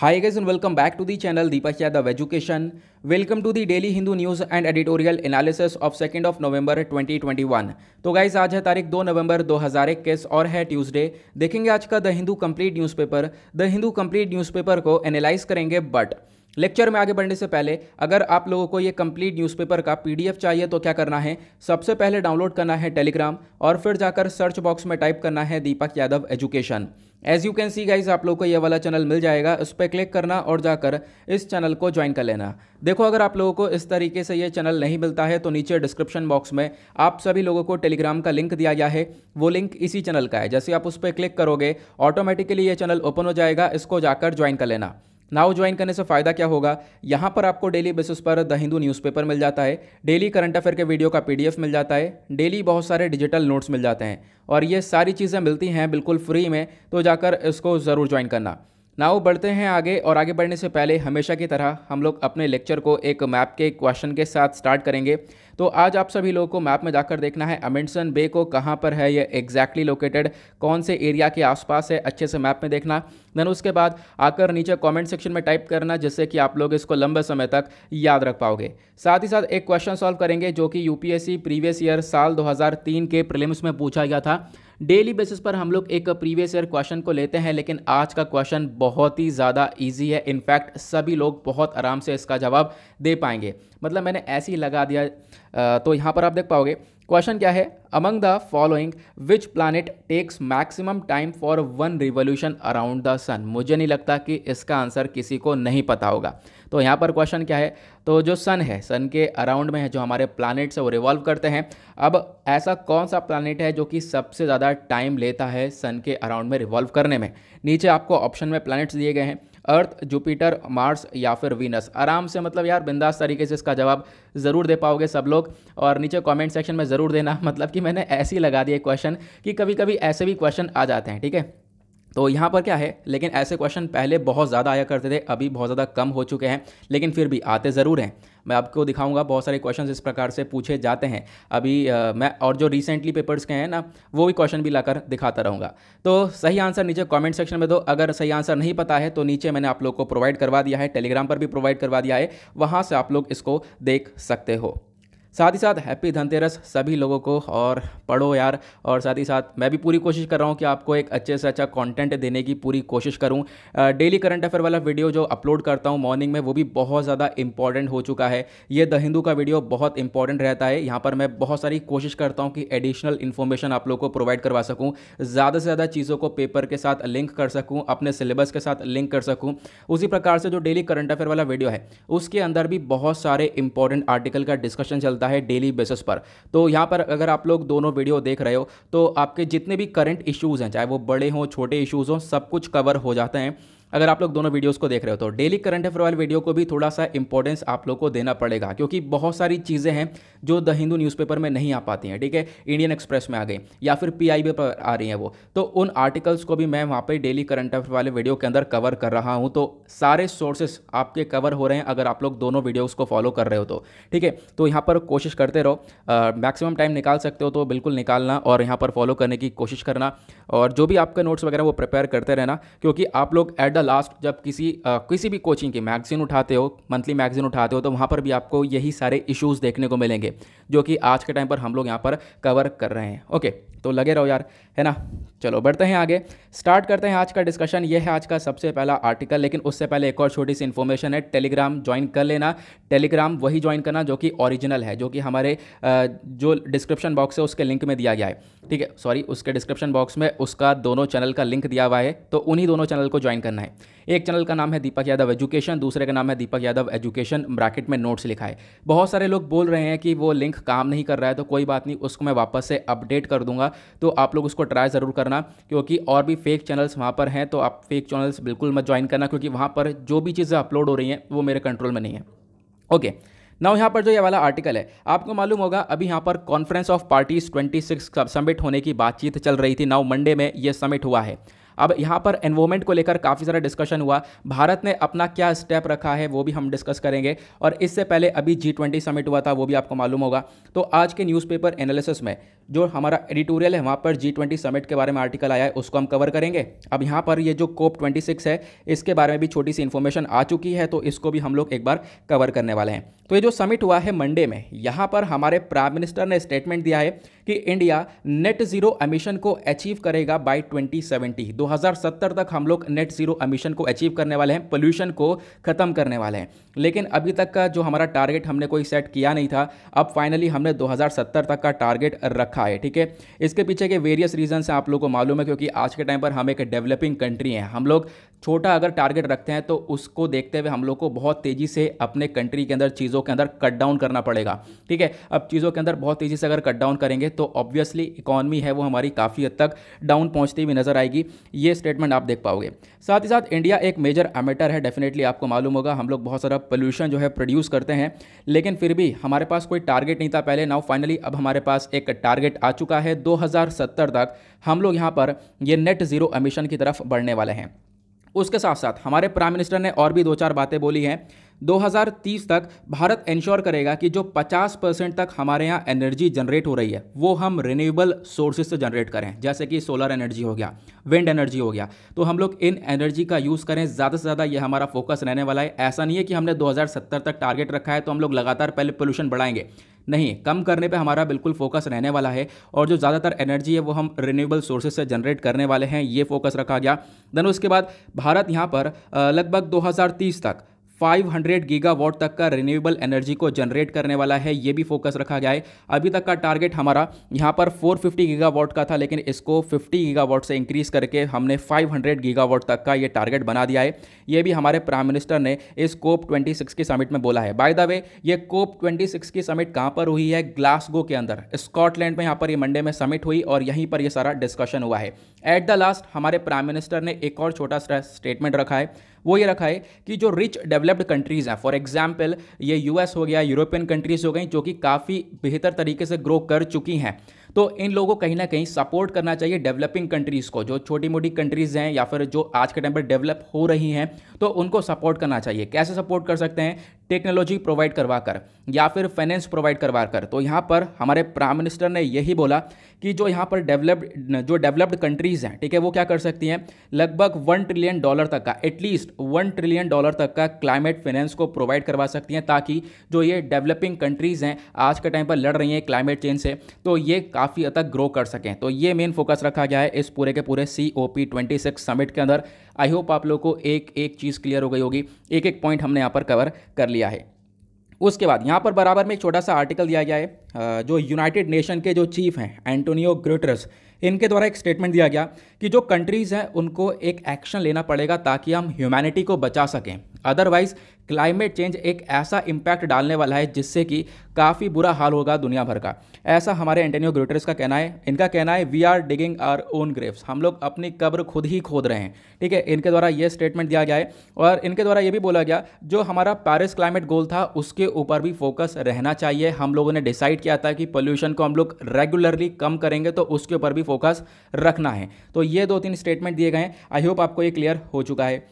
Hi guys and welcome back to the channel Deepak Yadav education welcome to the daily Hindu news and editorial analysis of second of November 2021 तो guys आज है तारीख 2 नवंबर दो 2021 और है Tuesday देखेंगे आज का the Hindu complete newspaper the Hindu complete newspaper को एनालाइज करेंगे बट लेक्चर में आगे बढ़ने से पहले अगर आप लोगों को ये कंप्लीट न्यूज़पेपर का पीडीएफ चाहिए तो क्या करना है सबसे पहले डाउनलोड करना है टेलीग्राम और फिर जाकर सर्च बॉक्स में टाइप करना है Deepak Yadav education as you can see guys आप लोगों को ये वाला चैनल मिल जाएगा उस पर क्लिक करना और जाकर इस चैनल को ज्वाइन कर लेना देखो अगर आप लोगों को इस तरीके से ये चैनल नहीं मिलता है तो नीचे डिस्क्रिप्शन बॉक्स में आप सभी लोगों को टेलीग्राम का लिंक दिया गया है वो लिंक इसी चैनल का है जैसे आप उस पर क्लिक करोगे ऑटोमेटिकली ये चैनल ओपन हो जाएगा इसको जाकर ज्वाइन कर लेना नाउ ज्वाइन करने से फ़ायदा क्या होगा यहाँ पर आपको डेली बेसिस पर द हिंदू न्यूज़पेपर मिल जाता है डेली करंट अफेयर के वीडियो का पीडीएफ मिल जाता है डेली बहुत सारे डिजिटल नोट्स मिल जाते हैं और ये सारी चीज़ें मिलती हैं बिल्कुल फ्री में तो जाकर इसको ज़रूर ज्वाइन करना नाउ बढ़ते हैं आगे और आगे बढ़ने से पहले हमेशा की तरह हम लोग अपने लेक्चर को एक मैप के क्वेश्चन के साथ स्टार्ट करेंगे तो आज आप सभी लोगों को मैप में जाकर देखना है अमेंडसन बे को कहाँ पर है ये एग्जैक्टली लोकेटेड कौन से एरिया के आसपास है अच्छे से मैप में देखना देन उसके बाद आकर नीचे कॉमेंट सेक्शन में टाइप करना जिससे कि आप लोग इसको लंबे समय तक याद रख पाओगे साथ ही साथ एक क्वेश्चन सॉल्व करेंगे जो कि यू प्रीवियस ईयर साल दो के प्रिलिम्स में पूछा गया था डेली बेसिस पर हम लोग एक प्रीवियस ईयर क्वेश्चन को लेते हैं लेकिन आज का क्वेश्चन बहुत ही ज़्यादा इजी है इनफैक्ट सभी लोग बहुत आराम से इसका जवाब दे पाएंगे मतलब मैंने ऐसे ही लगा दिया तो यहाँ पर आप देख पाओगे क्वेश्चन क्या है among the following which planet takes maximum time for one revolution around the sun मुझे नहीं लगता कि इसका आंसर किसी को नहीं पता होगा तो यहाँ पर क्वेश्चन क्या है तो जो सन है सन के अराउंड में है जो हमारे प्लानट्स है वो रिवॉल्व करते हैं अब ऐसा कौन सा प्लानट है जो कि सबसे ज़्यादा टाइम लेता है सन के अराउंड में रिवॉल्व करने में नीचे आपको ऑप्शन में प्लानट्स दिए गए हैं अर्थ जुपिटर मार्स या फिर वीनस आराम से मतलब यार बिंदास तरीके से इसका जवाब ज़रूर दे पाओगे सब लोग और नीचे कमेंट सेक्शन में ज़रूर देना मतलब कि मैंने ऐसे ही लगा दिया क्वेश्चन कि कभी कभी ऐसे भी क्वेश्चन आ जाते हैं ठीक है तो यहाँ पर क्या है लेकिन ऐसे क्वेश्चन पहले बहुत ज़्यादा आया करते थे अभी बहुत ज़्यादा कम हो चुके हैं लेकिन फिर भी आते ज़रूर हैं मैं आपको दिखाऊंगा बहुत सारे क्वेश्चंस इस प्रकार से पूछे जाते हैं अभी आ, मैं और जो रिसेंटली पेपर्स के हैं ना वो भी क्वेश्चन भी लाकर दिखाता रहूँगा तो सही आंसर नीचे कॉमेंट सेक्शन में दो अगर सही आंसर नहीं पता है तो नीचे मैंने आप लोग को प्रोवाइड करवा दिया है टेलीग्राम पर भी प्रोवाइड करवा दिया है वहाँ से आप लोग इसको देख सकते हो साथ ही साथ हैप्पी धनतेरस सभी लोगों को और पढ़ो यार और साथ ही साथ मैं भी पूरी कोशिश कर रहा हूँ कि आपको एक अच्छे से अच्छा कॉन्टेंट देने की पूरी कोशिश करूँ डेली करंट अफेयर वाला वीडियो जो अपलोड करता हूँ मॉर्निंग में वो भी बहुत ज़्यादा इंपॉर्टेंट हो चुका है ये द हिंदू का वीडियो बहुत इंपॉर्टेंट रहता है यहाँ पर मैं बहुत सारी कोशिश करता हूँ कि एडिशनल इन्फॉर्मेशन आप लोग को प्रोवाइड करवा सकूँ ज़्यादा से ज़्यादा चीज़ों को पेपर के साथ लिंक कर सकूँ अपने सिलेबस के साथ लिंक कर सकूँ उसी प्रकार से जो डेली करंट अफेयर वाला वीडियो है उसके अंदर भी बहुत सारे इंपॉर्टेंट आर्टिकल का डिस्कशन चलता करता है डेली बेसिस पर तो यहाँ पर अगर आप लोग दोनों वीडियो देख रहे हो तो आपके जितने भी करंट इश्यूज़ हैं चाहे वो बड़े हों छोटे इश्यूज़ हों सब कुछ कवर हो जाते हैं अगर आप लोग दोनों वीडियोस को देख रहे हो तो डेली करंट अफेयर वाले वीडियो को भी थोड़ा सा इंपॉर्टेंस आप लोग को देना पड़ेगा क्योंकि बहुत सारी चीज़ें हैं जो द हिंदू न्यूज़पेपर में नहीं आ पाती हैं ठीक है इंडियन एक्सप्रेस में आ गई या फिर पी पर आ रही हैं वो तो उन आर्टिकल्स को भी मैं वहाँ पर डेली करंट अफेयर वाले वीडियो के अंदर कवर कर रहा हूँ तो सारे सोर्सेस आपके कवर हो रहे हैं अगर आप लोग दोनों वीडियोज़ को फॉलो कर रहे हो तो ठीक है तो यहाँ पर कोशिश करते रहो मैक्सिमम टाइम निकाल सकते हो तो बिल्कुल निकालना और यहाँ पर फॉलो करने की कोशिश करना और जो भी आपके नोट्स वगैरह वो प्रिपेयर करते रहना क्योंकि आप लोग एट द लास्ट जब किसी आ, किसी भी कोचिंग की मैगज़ीन उठाते हो मंथली मैगज़ीन उठाते हो तो वहाँ पर भी आपको यही सारे इश्यूज़ देखने को मिलेंगे जो कि आज के टाइम पर हम लोग यहाँ पर कवर कर रहे हैं ओके तो लगे रहो यार है ना चलो बढ़ते हैं आगे स्टार्ट करते हैं आज का डिस्कशन ये है आज का सबसे पहला आर्टिकल लेकिन उससे पहले एक और छोटी सी इन्फॉर्मेशन है टेलीग्राम ज्वाइन कर लेना टेलीग्राम वही ज्वाइन करना जो कि ओरिजिनल है जो कि हमारे जो डिस्क्रिप्शन बॉक्स है उसके लिंक में दिया गया है ठीक है सॉरी उसके डिस्क्रिप्शन बॉक्स में उसका दोनों चैनल का लिंक दिया हुआ है तो उन्हीं दोनों चैनल को ज्वाइन करना है एक चैनल का नाम है दीपक यादव एजुकेशन दूसरे का नाम है दीपक यादव एजुकेशन ब्रैकेट में नोट्स लिखा है बहुत सारे लोग बोल रहे हैं कि वो लिंक काम नहीं कर रहा है तो कोई बात नहीं उसको मैं वापस से अपडेट कर दूंगा तो आप लोग उसको ट्राई ज़रूर करना करना क्योंकि और भी फेक चैनल्स वहाँ पर हैं तो आप फेक चैनल्स बिल्कुल मत ज्वाइन करना क्योंकि वहाँ पर जो भी चीज़ें अपलोड हो रही हैं वो मेरे कंट्रोल में नहीं है ओके नाउ यहाँ पर जो ये वाला आर्टिकल है आपको मालूम होगा अभी यहाँ पर कॉन्फ्रेंस ऑफ पार्टीज 26 समिट होने की बातचीत चल रही थी नाउ मंडे में ये समिट हुआ है अब यहाँ पर एनवोमेंट को लेकर काफ़ी सारा डिस्कशन हुआ भारत ने अपना क्या स्टेप रखा है वो भी हम डिस्कस करेंगे और इससे पहले अभी जी ट्वेंटी समिट हुआ था वो भी आपको मालूम होगा तो आज के न्यूज़पेपर एनालिसिस में जो हमारा एडिटोरियल है वहाँ पर जी ट्वेंटी समिट के बारे में आर्टिकल आया है उसको हम कवर करेंगे अब यहाँ पर ये जो कोप ट्वेंटी सिक्स है इसके बारे में भी छोटी सी इन्फॉर्मेशन आ चुकी है तो इसको भी हम लोग एक बार कवर करने वाले हैं तो ये जो समिट हुआ है मंडे में यहाँ पर हमारे प्राइम मिनिस्टर ने स्टेटमेंट दिया है कि इंडिया नेट जीरो एमिशन को अचीव करेगा बाय 2070 2070 तक हम लोग नेट जीरो एमिशन को अचीव करने वाले हैं पोल्यूशन को ख़त्म करने वाले हैं लेकिन अभी तक का जो हमारा टारगेट हमने कोई सेट किया नहीं था अब फाइनली हमने 2070 तक का टारगेट रखा है ठीक है इसके पीछे के वेरियस रीजन आप लोगों को मालूम है क्योंकि आज के टाइम पर हम एक डेवलपिंग कंट्री हैं हम लोग छोटा अगर टारगेट रखते हैं तो उसको देखते हुए हम लोग को बहुत तेज़ी से अपने कंट्री के अंदर चीज़ों के अंदर कट डाउन करना पड़ेगा ठीक है अब चीज़ों के अंदर बहुत तेज़ी से अगर कट डाउन करेंगे तो ऑब्वियसली इकॉनमी है वो हमारी काफ़ी हद तक डाउन पहुँचती हुई नज़र आएगी ये स्टेटमेंट आप देख पाओगे साथ ही साथ इंडिया एक मेजर एमेटर है डेफिनेटली आपको मालूम होगा हम लोग बहुत सारा पोल्यूशन जो है प्रोड्यूस करते हैं लेकिन फिर भी हमारे पास कोई टारगेट नहीं था पहले नाउ फाइनली अब हमारे पास एक टारगेट आ चुका है दो तक हम लोग यहाँ पर ये नेट ज़ीरो अमीशन की तरफ बढ़ने वाले हैं उसके साथ साथ हमारे प्राइम मिनिस्टर ने और भी दो चार बातें बोली हैं 2030 तक भारत इंश्योर करेगा कि जो 50 परसेंट तक हमारे यहाँ एनर्जी जनरेट हो रही है वो हम रिन्यूएबल सोर्सेज से जनरेट करें जैसे कि सोलर एनर्जी हो गया विंड एनर्जी हो गया तो हम लोग इन एनर्जी का यूज़ करें ज़्यादा से ज़्यादा ये हमारा फोकस रहने वाला है ऐसा नहीं है कि हमने 2070 तक टारगेट रखा है तो हम लोग लगातार पहले पोल्यूशन बढ़ाएंगे नहीं कम करने पे हमारा बिल्कुल फोकस रहने वाला है और जो ज़्यादातर एनर्जी है वो हम रिन्यूएबल सोर्सेज से जनरेट करने वाले हैं ये फोकस रखा गया देन उसके बाद भारत यहाँ पर लगभग 2030 तक 500 गीगावाट तक का रिन्यूएबल एनर्जी को जनरेट करने वाला है ये भी फोकस रखा गया है अभी तक का टारगेट हमारा यहाँ पर 450 गीगावाट का था लेकिन इसको 50 गीगावाट से इंक्रीज करके हमने 500 गीगावाट तक का ये टारगेट बना दिया है ये भी हमारे प्राइम मिनिस्टर ने इस कोप 26 की समिट में बोला है बाय द वे ये कोप 26 की समिट कहाँ पर हुई है ग्लासगो के अंदर स्कॉटलैंड में यहाँ पर ये मंडे में समिट हुई और यहीं पर यह सारा डिस्कशन हुआ है एट द लास्ट हमारे प्राइम मिनिस्टर ने एक और छोटा सा स्टेटमेंट रखा है वो ये रखा है कि जो रिच डेवलप्ड कंट्रीज़ हैं फॉर एग्जाम्पल ये यूएस हो गया यूरोपियन कंट्रीज़ हो गई जो कि काफ़ी बेहतर तरीके से ग्रो कर चुकी हैं तो इन लोगों को कहीं ना कहीं सपोर्ट करना चाहिए डेवलपिंग कंट्रीज़ को जो छोटी मोटी कंट्रीज़ हैं या फिर जो आज के टाइम पर डेवलप हो रही हैं तो उनको सपोर्ट करना चाहिए कैसे सपोर्ट कर सकते हैं टेक्नोलॉजी प्रोवाइड करवा कर या फिर फाइनेंस प्रोवाइड करवा कर तो यहाँ पर हमारे प्राइम मिनिस्टर ने यही बोला कि जो यहाँ पर डेवलप्ड जो डेवलप्ड कंट्रीज़ हैं ठीक है वो क्या कर सकती हैं लगभग वन ट्रिलियन डॉलर तक का एटलीस्ट वन ट्रिलियन डॉलर तक का क्लाइमेट फाइनेंस को प्रोवाइड करवा सकती हैं ताकि जो ये डेवलपिंग कंट्रीज़ हैं आज के टाइम पर लड़ रही हैं क्लाइमेट चेंज से तो ये काफ़ी हद तक ग्रो कर सकें तो ये मेन फोकस रखा गया है इस पूरे के पूरे C O P twenty six summit के अंदर आई होप आप लोग को एक एक चीज़ क्लियर हो गई होगी एक एक पॉइंट हमने यहाँ पर कवर कर लिया है उसके बाद यहाँ पर बराबर में एक छोटा सा आर्टिकल दिया गया है जो यूनाइटेड नेशन के जो चीफ हैं एंटोनियो ग्रोटरस इनके द्वारा एक स्टेटमेंट दिया गया कि जो कंट्रीज़ हैं उनको एक एक्शन लेना पड़ेगा ताकि हम ह्यूमैनिटी को बचा सकें अदरवाइज़ क्लाइमेट चेंज एक ऐसा इम्पैक्ट डालने वाला है जिससे कि काफ़ी बुरा हाल होगा दुनिया भर का ऐसा हमारे एंटेनियो ग्रेटर्स का कहना है इनका कहना है we are digging our own graves हम लोग अपनी कब्र खुद ही खोद रहे हैं ठीक है इनके द्वारा ये स्टेटमेंट दिया गया है और इनके द्वारा ये भी बोला गया जो हमारा पेरिस क्लाइमेट गोल था उसके ऊपर भी फोकस रहना चाहिए हम लोगों ने डिसाइड किया था कि पोल्यूशन को हम लोग रेगुलरली कम करेंगे तो उसके ऊपर भी फोकस रखना है तो ये दो तीन स्टेटमेंट दिए गए हैं आई होप आपको ये क्लियर हो चुका है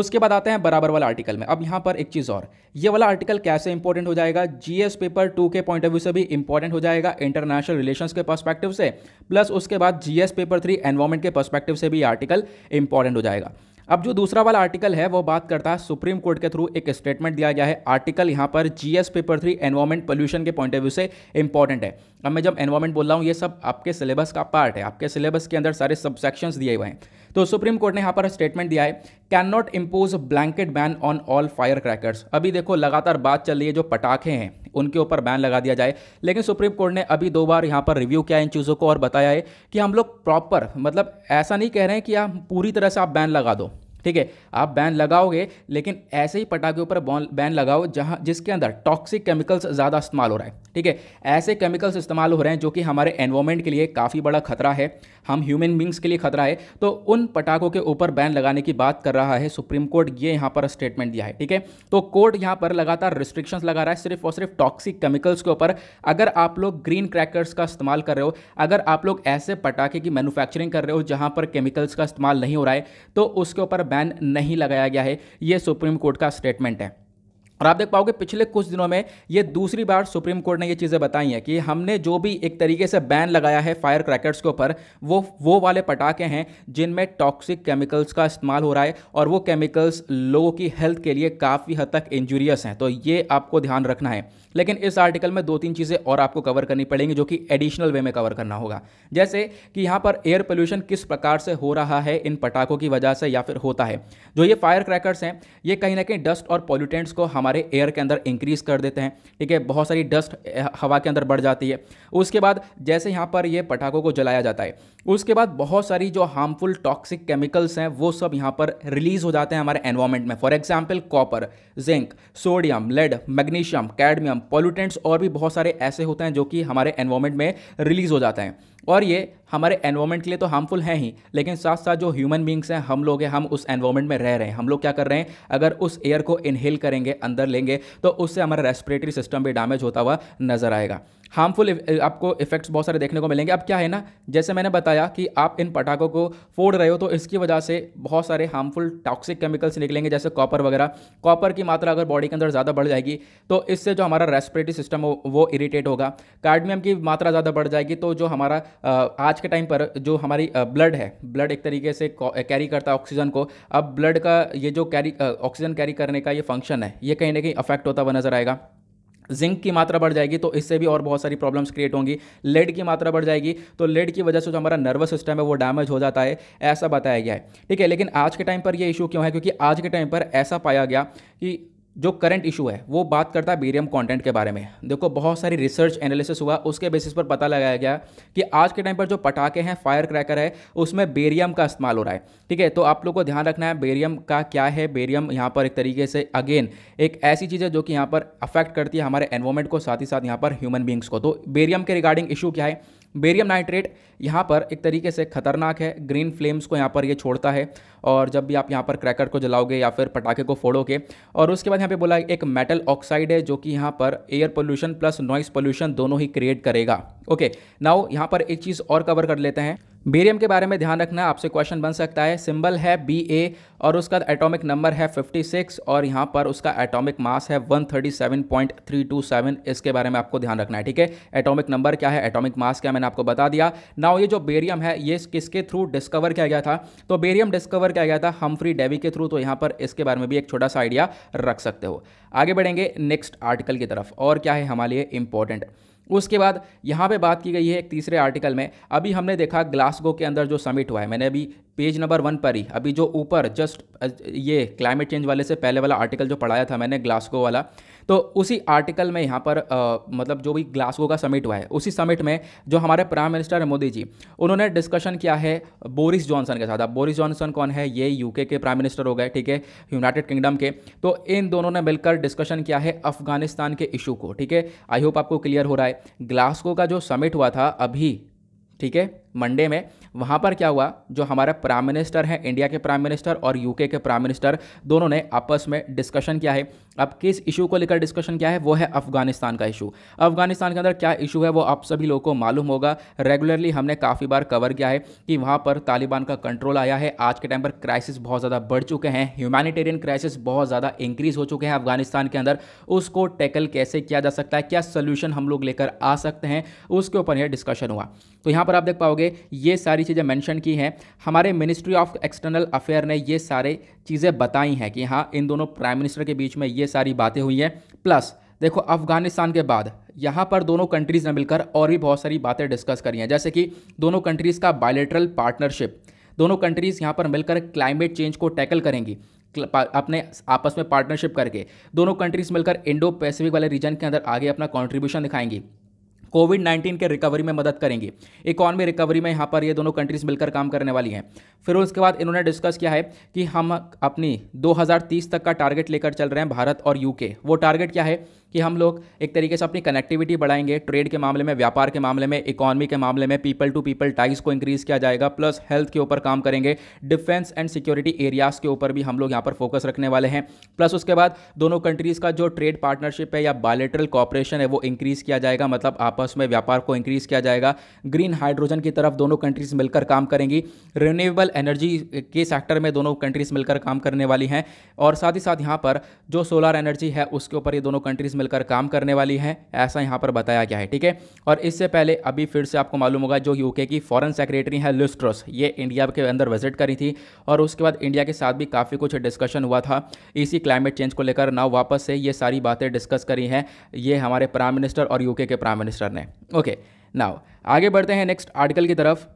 उसके बाद आते हैं बराबर वाला आर्टिकल में अब यहाँ पर एक चीज़ और ये वाला आर्टिकल कैसे इंपॉर्टेंट हो जाएगा जीएस पेपर टू के पॉइंट ऑफ व्यू से भी इंपॉर्टेंट हो जाएगा इंटरनेशनल रिलेशंस के पर्सपेक्टिव से प्लस उसके बाद जीएस पेपर थ्री एनवायरमेंट के पर्सपेक्टिव से भी आर्टिकल इंपॉर्टेंट हो जाएगा अब जो दूसरा वाला आर्टिकल है वो बात करता है सुप्रीम कोर्ट के थ्रू एक स्टेटमेंट दिया गया है आर्टिकल यहाँ पर GS paper three environment pollution के पॉइंट ऑफ व्यू से इंपॉर्टेंट है अब मैं जब एनवायरमेंट बोल रहा हूँ ये सब आपके सिलेबस का पार्ट है आपके सिलेबस के अंदर सारे सबसेक्शंस दिए हुए हैं तो सुप्रीम कोर्ट ने यहाँ पर स्टेटमेंट दिया है can not impose blanket ban on all fire crackers अभी देखो लगातार बात चल रही है जो पटाखे हैं उनके ऊपर बैन लगा दिया जाए लेकिन सुप्रीम कोर्ट ने अभी दो बार यहाँ पर रिव्यू किया इन चीज़ों को और बताया है कि हम लोग प्रॉपर मतलब ऐसा नहीं कह रहे हैं कि आप पूरी तरह से आप बैन लगा दो ठीक है आप बैन लगाओगे लेकिन ऐसे ही पटाखे ऊपर बैन लगाओ जहाँ जिसके अंदर टॉक्सिक केमिकल्स ज़्यादा इस्तेमाल हो रहा है ठीक है ऐसे केमिकल्स इस्तेमाल हो रहे हैं जो कि हमारे एनवायरमेंट के लिए काफ़ी बड़ा खतरा है हम ह्यूमन बींग्स के लिए खतरा है तो उन पटाखों के ऊपर बैन लगाने की बात कर रहा है सुप्रीम कोर्ट ये यहाँ पर स्टेटमेंट दिया है ठीक है तो कोर्ट यहाँ पर लगातार रिस्ट्रिक्शंस लगा रहा है सिर्फ और सिर्फ टॉक्सिक केमिकल्स के ऊपर अगर आप लोग ग्रीन क्रैकर्स का इस्तेमाल कर रहे हो अगर आप लोग ऐसे पटाखे की मैनुफैक्चरिंग कर रहे हो जहाँ पर केमिकल्स का इस्तेमाल नहीं हो रहा है तो उसके ऊपर बैन नहीं लगाया गया है ये सुप्रीम कोर्ट का स्टेटमेंट है और आप देख पाओगे पिछले कुछ दिनों में ये दूसरी बार सुप्रीम कोर्ट ने ये चीज़ें बताई हैं कि हमने जो भी एक तरीके से बैन लगाया है फायर क्रैकर्स के ऊपर वो वो वाले पटाखे हैं जिनमें टॉक्सिक केमिकल्स का इस्तेमाल हो रहा है और वो केमिकल्स लोगों की हेल्थ के लिए काफ़ी हद तक इंजूरियस हैं तो ये आपको ध्यान रखना है लेकिन इस आर्टिकल में दो तीन चीज़ें और आपको कवर करनी पड़ेंगी जो कि एडिशनल वे में कवर करना होगा जैसे कि यहाँ पर एयर पोल्यूशन किस प्रकार से हो रहा है इन पटाखों की वजह से या फिर होता है जो ये फायर क्रैकर्स हैं ये कहीं ना कहीं डस्ट और पॉल्यूटेंट्स को हमारे एयर के अंदर इंक्रीज़ कर देते हैं ठीक है बहुत सारी डस्ट हवा के अंदर बढ़ जाती है उसके बाद जैसे यहाँ पर ये पटाखों को जलाया जाता है उसके बाद बहुत सारी जो हार्मफुल टॉक्सिक केमिकल्स हैं वो सब यहाँ पर रिलीज़ हो जाते हैं हमारे एनवायरमेंट में for example copper zinc sodium lead magnesium cadmium pollutants और भी बहुत सारे ऐसे होते हैं जो कि हमारे एनवायरमेंट में रिलीज़ हो जाते हैं और ये हमारे एनवायरमेंट के लिए तो हार्मफुल हैं ही लेकिन साथ साथ जो ह्यूमन बींग्स हैं हम लोग हैं हम उस एनवायरमेंट में रह रहे हैं हम लोग क्या कर रहे हैं अगर उस एयर को इनहेल करेंगे अंदर लेंगे तो उससे हमारा रेस्पिरेटरी सिस्टम भी डैमेज होता हुआ नज़र आएगा हार्मफुल eh, आपको इफेक्ट्स बहुत सारे देखने को मिलेंगे अब क्या है ना जैसे मैंने बताया कि आप इन पटाखों को फोड़ रहे हो तो इसकी वजह से बहुत सारे हार्मफुल टॉक्सिक केमिकल्स निकलेंगे जैसे कॉपर वगैरह कॉपर की मात्रा अगर बॉडी के अंदर ज़्यादा बढ़ जाएगी तो इससे जो हमारा रेस्पिरेटरी सिस्टम हो वो इरीटेट होगा कार्डमियम की मात्रा ज़्यादा बढ़ जाएगी तो जो हमारा आज के टाइम पर जो हमारी ब्लड है ब्लड एक तरीके से कैरी eh, करता है ऑक्सीजन को अब ब्लड का ये जो कैरी ऑक्सीजन कैरी करने का ये फंक्शन है ये कहीं ना कहीं अफेक्ट होता हुआ नज़र आएगा जिंक की मात्रा बढ़ जाएगी तो इससे भी और बहुत सारी प्रॉब्लम्स क्रिएट होंगी लेड की मात्रा बढ़ जाएगी तो लेड की वजह से जो हमारा नर्वस सिस्टम है वो डैमेज हो जाता है ऐसा बताया गया है ठीक है लेकिन आज के टाइम पर ये इशू क्यों है क्योंकि आज के टाइम पर ऐसा पाया गया कि जो करंट इशू है वो बात करता है बीरियम कंटेंट के बारे में देखो बहुत सारी रिसर्च एनालिसिस हुआ उसके बेसिस पर पता लगाया गया कि आज के टाइम पर जो पटाखे हैं फायर क्रैकर है उसमें बेरियम का इस्तेमाल हो रहा है ठीक है तो आप लोग को ध्यान रखना है बेरियम का क्या है बेरियम यहाँ पर एक तरीके से अगेन एक ऐसी चीज़ है जो कि यहाँ पर अफेक्ट करती है हमारे एनवायरमेंट को साथ ही साथ यहाँ पर ह्यूमन बींग्स को तो बेरियम के रिगार्डिंग इशू क्या है बेरियम नाइट्रेट यहाँ पर एक तरीके से खतरनाक है ग्रीन फ्लेम्स को यहाँ पर ये यह छोड़ता है और जब भी आप यहाँ पर क्रैकर को जलाओगे या फिर पटाखे को फोड़ोगे और उसके बाद यहाँ पे बोला एक मेटल ऑक्साइड है जो कि यहाँ पर air pollution plus noise pollution दोनों ही क्रिएट करेगा ओके नाउ यहाँ पर एक चीज़ और कवर कर लेते हैं बेरियम के बारे में ध्यान रखना आपसे क्वेश्चन बन सकता है सिंबल है बी ए और उसका एटॉमिक नंबर है 56 और यहाँ पर उसका एटॉमिक मास है 137.327 इसके बारे में आपको ध्यान रखना है ठीक है एटॉमिक नंबर क्या है एटॉमिक मास क्या मैंने आपको बता दिया नाउ ये जो बेरियम है ये किसके थ्रू डिस्कवर किया गया था तो बेरियम डिस्कवर किया गया था हमफ्री डेवी के थ्रू तो यहाँ पर इसके बारे में भी एक छोटा सा आइडिया रख सकते हो आगे बढ़ेंगे नेक्स्ट आर्टिकल की तरफ और क्या है हमारे लिए इंपॉर्टेंट उसके बाद यहाँ पे बात की गई है एक तीसरे आर्टिकल में अभी हमने देखा ग्लासगो के अंदर जो समिट हुआ है मैंने अभी पेज नंबर वन पर ही अभी जो ऊपर जस्ट ये क्लाइमेट चेंज वाले से पहले वाला आर्टिकल जो पढ़ाया था मैंने ग्लासगो वाला तो उसी आर्टिकल में यहाँ पर आ, मतलब जो भी ग्लासगो का समिट हुआ है उसी समिट में जो हमारे प्राइम मिनिस्टर मोदी जी उन्होंने डिस्कशन किया है बोरिस जॉनसन के साथ अब बोरिस जॉनसन कौन है ये यूके के प्राइम मिनिस्टर हो गए ठीक है यूनाइटेड किंगडम के तो इन दोनों ने मिलकर डिस्कशन किया है अफगानिस्तान के इशू को ठीक है आई होप आपको क्लियर हो रहा है ग्लासगो का जो समिट हुआ था अभी ठीक है मंडे में वहाँ पर क्या हुआ जो हमारे प्राइम मिनिस्टर हैं इंडिया के प्राइम मिनिस्टर और यूके के प्राइम मिनिस्टर दोनों ने आपस में डिस्कशन किया है अब किस इशू को लेकर डिस्कशन किया है वो है अफगानिस्तान का इशू अफगानिस्तान के अंदर क्या इशू है वो आप सभी लोगों को मालूम होगा रेगुलरली हमने काफ़ी बार कवर किया है कि वहाँ पर तालिबान का कंट्रोल आया है आज के टाइम पर क्राइसिस बहुत ज़्यादा बढ़ चुके हैं ह्यूमैनिटेरियन क्राइसिस बहुत ज़्यादा इंक्रीज हो चुके हैं अफगानिस्तान के अंदर उसको टैकल कैसे किया जा सकता है क्या सोल्यूशन हम लोग लेकर आ सकते हैं उसके ऊपर यह डिस्कशन हुआ तो यहाँ पर आप देख पाओगे ये सारी चीज़ें मेंशन की हैं हमारे मिनिस्ट्री ऑफ एक्सटर्नल अफेयर ने ये सारे चीज़ें बताई हैं कि हाँ इन दोनों प्राइम मिनिस्टर के बीच में ये सारी बातें हुई हैं प्लस देखो अफगानिस्तान के बाद यहाँ पर दोनों कंट्रीज़ ने मिलकर और भी बहुत सारी बातें डिस्कस करी हैं जैसे कि दोनों कंट्रीज़ का बायोलेटरल पार्टनरशिप दोनों कंट्रीज़ यहाँ पर मिलकर क्लाइमेट चेंज को टैकल करेंगी अपने आपस में पार्टनरशिप करके दोनों कंट्रीज़ मिलकर इंडो पैसिफिक वाले रीजन के अंदर आगे अपना कॉन्ट्रीब्यूशन दिखाएंगी कोविड 19 के रिकवरी में मदद करेंगी इकॉनमी रिकवरी में यहाँ पर ये दोनों कंट्रीज मिलकर काम करने वाली हैं फिर उसके बाद इन्होंने डिस्कस किया है कि हम अपनी 2030 तक का टारगेट लेकर चल रहे हैं भारत और यूके वो टारगेट क्या है कि हम लोग एक तरीके से अपनी कनेक्टिविटी बढ़ाएंगे ट्रेड के मामले में व्यापार के मामले में इकॉनमी के मामले में पीपल टू पीपल टाइज को इंक्रीज़ किया जाएगा प्लस हेल्थ के ऊपर काम करेंगे डिफेंस एंड सिक्योरिटी एरियाज़ के ऊपर भी हम लोग यहाँ पर फोकस रखने वाले हैं प्लस उसके बाद दोनों कंट्रीज़ का जो ट्रेड पार्टनरशिप है या बायोलेट्रल कॉपरेशन है वो इंक्रीज़ किया जाएगा मतलब आपस में व्यापार को इंक्रीज़ किया जाएगा ग्रीन हाइड्रोजन की तरफ दोनों कंट्रीज़ मिलकर काम करेंगी रिन्यूएबल एनर्जी के सेक्टर में दोनों कंट्रीज़ मिलकर काम करने वाली हैं और साथ ही साथ यहाँ पर जो सोलर एनर्जी है उसके ऊपर ये दोनों कंट्रीज़ मिलकर काम करने वाली हैं ऐसा यहाँ पर बताया गया है ठीक है और इससे पहले अभी फिर से आपको मालूम होगा जो यूके की फॉरेन सेक्रेटरी है लिस्ट्रोस ये इंडिया के अंदर विजिट करी थी और उसके बाद इंडिया के साथ भी काफ़ी कुछ डिस्कशन हुआ था इसी क्लाइमेट चेंज को लेकर ना वापस से ये सारी बातें डिस्कस करी हैं ये हमारे प्राइम मिनिस्टर और यूके के प्राइम मिनिस्टर ने ओके नाउ आगे बढ़ते हैं नेक्स्ट आर्टिकल की तरफ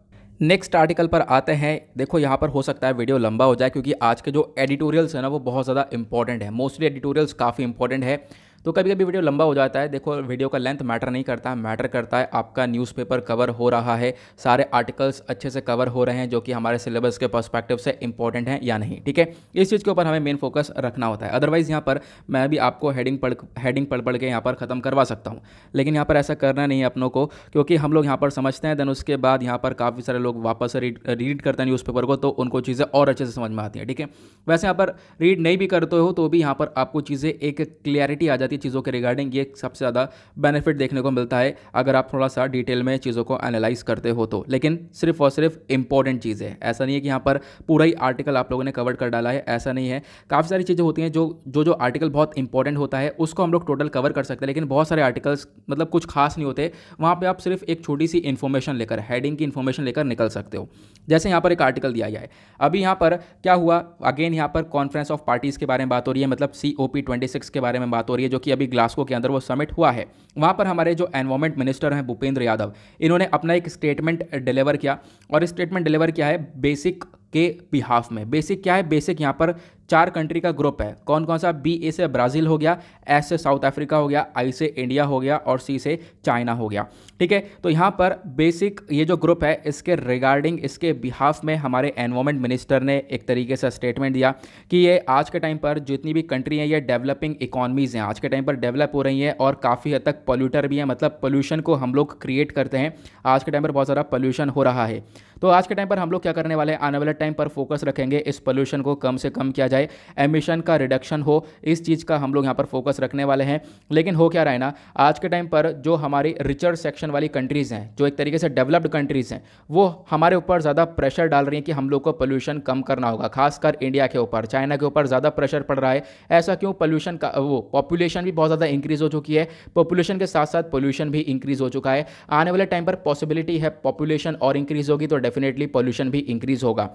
नेक्स्ट आर्टिकल पर आते हैं देखो यहाँ पर हो सकता है वीडियो लंबा हो जाए क्योंकि आज के जो एडिटोरियल्स हैं ना वो बहुत ज़्यादा इंपॉर्टेंट है मोस्टली एडिटोरियल्स काफ़ी इंपॉर्टेंट है तो कभी कभी वीडियो लंबा हो जाता है देखो वीडियो का लेंथ मैटर नहीं करता मैटर करता है आपका न्यूज़पेपर कवर हो रहा है सारे आर्टिकल्स अच्छे से कवर हो रहे हैं जो कि हमारे सिलेबस के पर्सपेक्टिव से इंपॉर्टेंट हैं या नहीं ठीक है इस चीज़ के ऊपर हमें मेन फोकस रखना होता है अदरवाइज़ यहाँ पर मैं भी आपको हेडिंग पढ़ हेडिंग पढ़ पढ़ के यहाँ पर ख़त्म करवा सकता हूँ लेकिन यहाँ पर ऐसा करना नहीं है अपनों को क्योंकि हम लोग यहाँ पर समझते हैं देन उसके बाद यहाँ पर काफ़ी सारे लोग वापस रीड रीड करते हैं न्यूज़पेपर को तो उनको चीज़ें और अच्छे से समझ में आती हैं ठीक है वैसे यहाँ पर रीड नहीं भी करते हो तो भी यहाँ पर आपको चीज़ें एक क्लियरिटी आ जाती जाती है चीज़ों के रिगार्डिंग ये सबसे ज़्यादा बेनिफिट देखने को मिलता है अगर आप थोड़ा सा डिटेल में चीज़ों को एनालाइज करते हो तो लेकिन सिर्फ और सिर्फ इंपॉर्टेंट चीज़ है ऐसा नहीं है कि यहाँ पर पूरा ही आर्टिकल आप लोगों ने कवर कर डाला है ऐसा नहीं है काफ़ी सारी चीज़ें होती हैं जो जो जो आर्टिकल बहुत इंपॉर्टेंट होता है उसको हम लोग टोटल कवर कर सकते हैं लेकिन बहुत सारे आर्टिकल्स मतलब कुछ खास नहीं होते वहाँ पर आप सिर्फ एक छोटी सी इन्फॉर्मेशन लेकर हेडिंग की इन्फॉर्मेशन लेकर निकल सकते हो जैसे यहाँ पर एक आर्टिकल दिया गया है अभी यहाँ पर क्या हुआ अगेन यहाँ पर कॉन्फ्रेंस ऑफ पार्टीज़ के बारे में बात हो रही है मतलब C O P twenty six के बारे में बात हो रही है जो कि अभी ग्लास्को के अंदर वो समिट हुआ है वहाँ पर हमारे जो एनवायरमेंट मिनिस्टर हैं भूपेंद्र यादव इन्होंने अपना एक स्टेटमेंट डिलीवर किया और स्टेटमेंट डिलीवर किया है बेसिक के बिहाफ में बेसिक क्या है बेसिक यहाँ पर चार कंट्री का ग्रुप है कौन कौन सा बी ए से ब्राज़ील हो गया एस से साउथ अफ्रीका हो गया आई से इंडिया हो गया और सी से चाइना हो गया ठीक है तो यहाँ पर बेसिक ये जो ग्रुप है इसके रिगार्डिंग इसके बिहाफ में हमारे एनवायरमेंट मिनिस्टर ने एक तरीके से स्टेटमेंट दिया कि ये आज के टाइम पर जितनी भी कंट्री हैं ये डेवलपिंग इकोनॉमीज़ हैं आज के टाइम पर डेवलप हो रही हैं और काफ़ी हद तक पॉल्यूटर भी हैं मतलब पोल्यूशन को हम लोग क्रिएट करते हैं आज के टाइम पर बहुत ज़्यादा पोल्यूशन हो रहा है तो आज के टाइम पर हम लोग क्या करने वाले हैं आने वाले टाइम पर फोकस रखेंगे इस पोल्यूशन को कम से कम किया जाए जाए एमिशन का रिडक्शन हो इस चीज़ का हम लोग यहाँ पर फोकस रखने वाले हैं लेकिन हो क्या रहा है ना आज के टाइम पर जो हमारी रिचर सेक्शन वाली कंट्रीज़ हैं जो एक तरीके से डेवलप्ड कंट्रीज़ हैं वो हमारे ऊपर ज़्यादा प्रेशर डाल रही हैं कि हम लोग को पोल्यूशन कम करना होगा खासकर इंडिया के ऊपर चाइना के ऊपर ज़्यादा प्रेशर पड़ रहा है ऐसा क्यों पोल्यूशन का वो पॉपुलेशन भी बहुत ज़्यादा इंक्रीज़ हो चुकी है पॉपुलेशन के साथ साथ पोल्यूशन भी इंक्रीज़ हो चुका है आने वाले टाइम पर पॉसिबिलिटी है पॉपुलेशन और इंक्रीज़ होगी तो डेफिनेटली पॉल्यूशन भी इंक्रीज़ होगा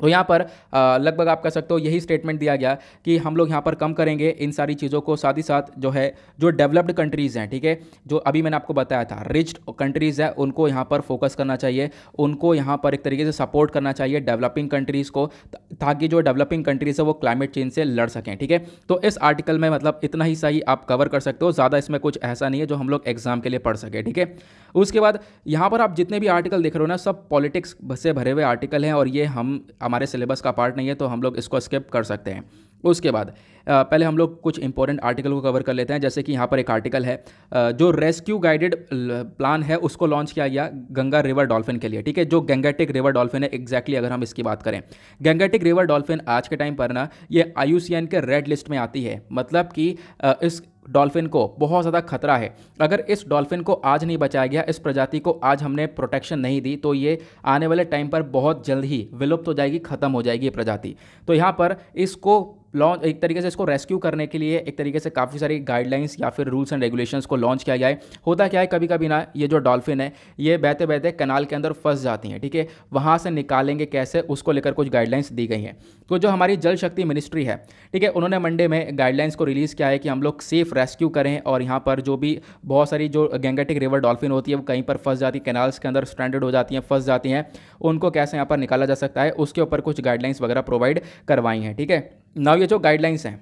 तो यहाँ पर लगभग आप कह सकते हो यही स्टेटमेंट दिया गया कि हम लोग यहाँ पर कम करेंगे इन सारी चीज़ों को साथ ही साथ जो है जो डेवलप्ड कंट्रीज़ हैं ठीक है जो अभी मैंने आपको बताया था रिच कंट्रीज़ हैं उनको यहाँ पर फोकस करना चाहिए उनको यहाँ पर एक तरीके से सपोर्ट करना चाहिए डेवलपिंग कंट्रीज़ को ताकि जो डेवलपिंग कंट्रीज़ है वो क्लाइमेट चेंज से लड़ सकें ठीक है तो इस आर्टिकल में मतलब इतना ही सही आप कवर कर सकते हो ज़्यादा इसमें कुछ ऐसा नहीं है जो हम लोग एग्ज़ाम के लिए पढ़ सकें ठीक है उसके बाद यहाँ पर आप जितने भी आर्टिकल देख रहे हो ना सब पॉलिटिक्स से भरे हुए आर्टिकल हैं और ये हम हमारे सिलेबस का पार्ट नहीं है तो हम लोग इसको स्किप कर सकते हैं उसके बाद पहले हम लोग कुछ इंपॉर्टेंट आर्टिकल को कवर कर लेते हैं जैसे कि यहाँ पर एक आर्टिकल है जो रेस्क्यू गाइडेड प्लान है उसको लॉन्च किया गया गंगा रिवर डॉल्फिन के लिए ठीक है जो गंगेटिक रिवर डॉल्फिन है एग्जैक्टली अगर हम इसकी बात करें गंगेटिक रिवर डॉल्फिन आज के टाइम पर ना ये आई के रेड लिस्ट में आती है मतलब कि इस डॉल्फिन को बहुत ज़्यादा खतरा है अगर इस डॉल्फिन को आज नहीं बचाया गया इस प्रजाति को आज हमने प्रोटेक्शन नहीं दी तो ये आने वाले टाइम पर बहुत जल्द ही विलुप्त हो जाएगी खत्म हो जाएगी ये प्रजाति तो यहाँ पर इसको लॉन्च एक तरीके से इसको रेस्क्यू करने के लिए एक तरीके से काफ़ी सारी गाइडलाइंस या फिर रूल्स एंड रेगुलेशंस को लॉन्च किया गया है होता क्या है कभी कभी ना ये जो डॉल्फिन है ये बहते बहते कनाल के अंदर फंस जाती हैं ठीक है ठीके? वहाँ से निकालेंगे कैसे उसको लेकर कुछ गाइडलाइंस दी गई हैं तो जो हमारी जल शक्ति मिनिस्ट्री है ठीक है उन्होंने मंडे में गाइडलाइंस को रिलीज़ किया है कि हम लोग सेफ रेस्क्यू करें और यहाँ पर जो भी बहुत सारी जो गेंगेटिक रिवर डॉल्फिन होती है वो कहीं पर फंस जाती है कैनाल्स के अंदर स्टैंडर्ड हो जाती हैं फंस जाती हैं उनको कैसे यहाँ पर निकाला जा सकता है उसके ऊपर कुछ गाइडलाइंस वगैरह प्रोवाइड करवाई हैं ठीक है नाउ आगे जो गाइडलाइंस हैं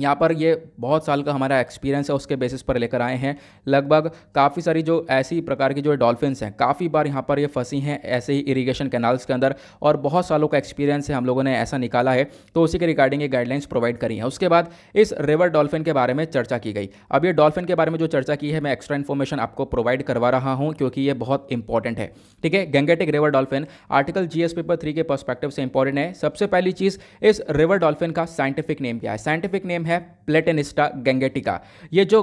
यहाँ पर ये बहुत साल का हमारा एक्सपीरियंस है उसके बेसिस पर लेकर आए हैं लगभग काफ़ी सारी जो ऐसी प्रकार की जो डॉल्फिन्स हैं काफ़ी बार यहाँ पर ये फंसी हैं ऐसे ही इरिगेशन कैनाल्स के अंदर और बहुत सालों का एक्सपीरियंस है हम लोगों ने ऐसा निकाला है तो उसी के रिगार्डिंग ये गाइडलाइंस प्रोवाइड करी हैं उसके बाद इस रिवर डॉल्फिन के बारे में चर्चा की गई अब ये डॉल्फिन के बारे में जो चर्चा की है मैं एक्स्ट्रा इन्फॉर्मेशन आपको प्रोवाइड करवा रहा हूँ क्योंकि ये बहुत इंपॉर्टेंट है ठीक है Gangetic river dolphin article G paper three के परस्पेक्टिव से इंपॉर्टेंट है सबसे पहली चीज़ इस रिवर डॉल्फिन का साइंटिफिक नेम क्या है साइंटिफिक नेम है प्लेटेनिस्टा गेंगेटिका ये जो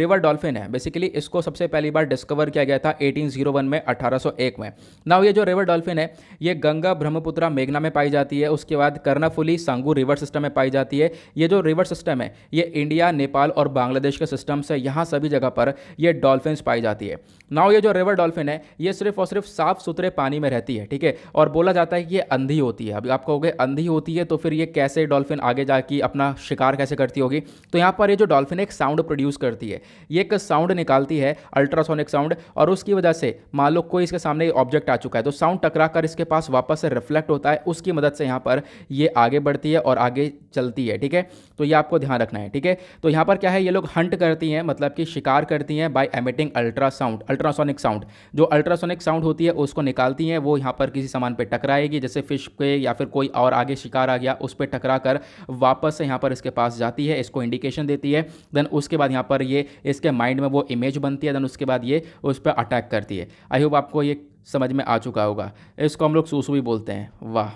रिवर डॉल्फिन है बेसिकली इसको सबसे पहली बार डिस्कवर किया गया था 1801 में 1801 में नाउ ये जो रिवर डॉल्फिन है ये गंगा ब्रह्मपुत्रा मेघना में पाई जाती है उसके बाद कर्नाफुली सांगू रिवर सिस्टम में पाई जाती है ये जो रिवर सिस्टम है ये इंडिया नेपाल और बांग्लादेश के सिस्टम से यहाँ सभी जगह पर यह डॉल्फिन पाई जाती है नाव ये जो रिवर डॉल्फिन है ये सिर्फ और सिर्फ साफ सुथरे पानी में रहती है ठीक है और बोला जाता है कि ये अंधी होती है अभी आप कहोगे अंधी होती है तो फिर ये कैसे डॉल्फिन आगे जाके अपना शिकार कैसे कर करती होगी तो यहाँ पर ये जो डॉल्फिन एक साउंड प्रोड्यूस करती है ये एक साउंड निकालती है अल्ट्रासोनिक साउंड और उसकी वजह से मान लो कोई इसके सामने ऑब्जेक्ट आ चुका है तो साउंड टकरा कर इसके पास वापस रिफ्लेक्ट होता है उसकी मदद से यहाँ पर ये आगे बढ़ती है और आगे चलती है ठीक है तो ये आपको ध्यान रखना है ठीक है तो यहाँ पर क्या है ये लोग हंट करती हैं मतलब कि शिकार करती हैं by emitting ultrasound ultrasonic sound जो अल्ट्रासोनिक साउंड होती है उसको निकालती हैं वो यहाँ पर किसी सामान पर टकराएगी जैसे फिश के या फिर कोई और आगे शिकार आ गया उस पर टकरा कर वापस से यहाँ पर इसके पास जा जाती है इसको इंडिकेशन देती है देन उसके बाद यहाँ पर ये इसके माइंड में वो इमेज बनती है देन उसके बाद ये उस पर अटैक करती है आई होप आपको ये समझ में आ चुका होगा इसको हम लोग सूसू भी बोलते हैं वाह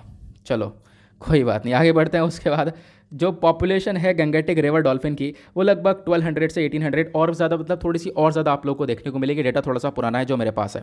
चलो कोई बात नहीं आगे बढ़ते हैं उसके बाद जो पॉपुलेशन है गंगेटिक रिवर डॉल्फिन की वो लगभग 1200 से 1800 और ज़्यादा मतलब थोड़ी सी और ज़्यादा आप लोगों को देखने को मिलेगी डेटा थोड़ा सा पुराना है जो मेरे पास है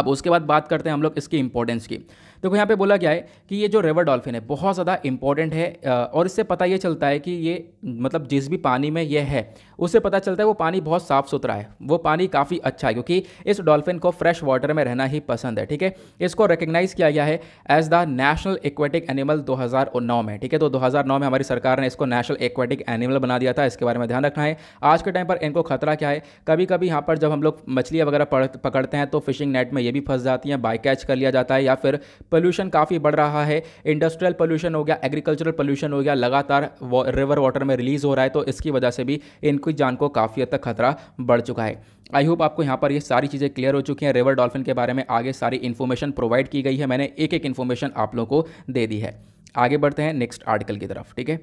अब उसके बाद बात करते हैं हम लोग इसकी इंपॉर्टेंस की देखो यहाँ पे बोला गया है कि ये जो रिवर डॉल्फिन है बहुत ज़्यादा इंपॉर्टेंट है और इससे पता ये चलता है कि ये मतलब जिस भी पानी में ये है उससे पता चलता है वो पानी बहुत साफ़ सुथरा है वो पानी काफ़ी अच्छा है क्योंकि इस डॉल्फिन को फ्रेश वाटर में रहना ही पसंद है ठीक है इसको रिकग्नाइज़ किया गया है as the national aquatic animal दो में ठीक है तो दो में हमारी सरकार ने इसको नेशनल एक्वेटिक एनिमल बना दिया था इसके बारे में ध्यान रखना है आज के टाइम पर इनको खतरा क्या है कभी कभी यहाँ पर जब हम लोग मछलियाँ वगैरह पकड़ते हैं तो फिशिंग नेट में ये भी फंस जाती हैं बाई कैच कर लिया जाता है या फिर पोल्यूशन काफ़ी बढ़ रहा है इंडस्ट्रियल पोल्यूशन हो गया एग्रीकल्चरल पोल्यूशन हो गया लगातार रिवर वाटर में रिलीज़ हो रहा है तो इसकी वजह से भी इनकी जान को काफ़ी हद तक खतरा बढ़ चुका है आई होप आपको यहाँ पर ये सारी चीज़ें क्लियर हो चुकी हैं रिवर डॉल्फिन के बारे में आगे सारी इन्फॉर्मेशन प्रोवाइड की गई है मैंने एक एक इन्फॉर्मेशन आप लोगों को दे दी है आगे बढ़ते हैं नेक्स्ट आर्टिकल की तरफ ठीक है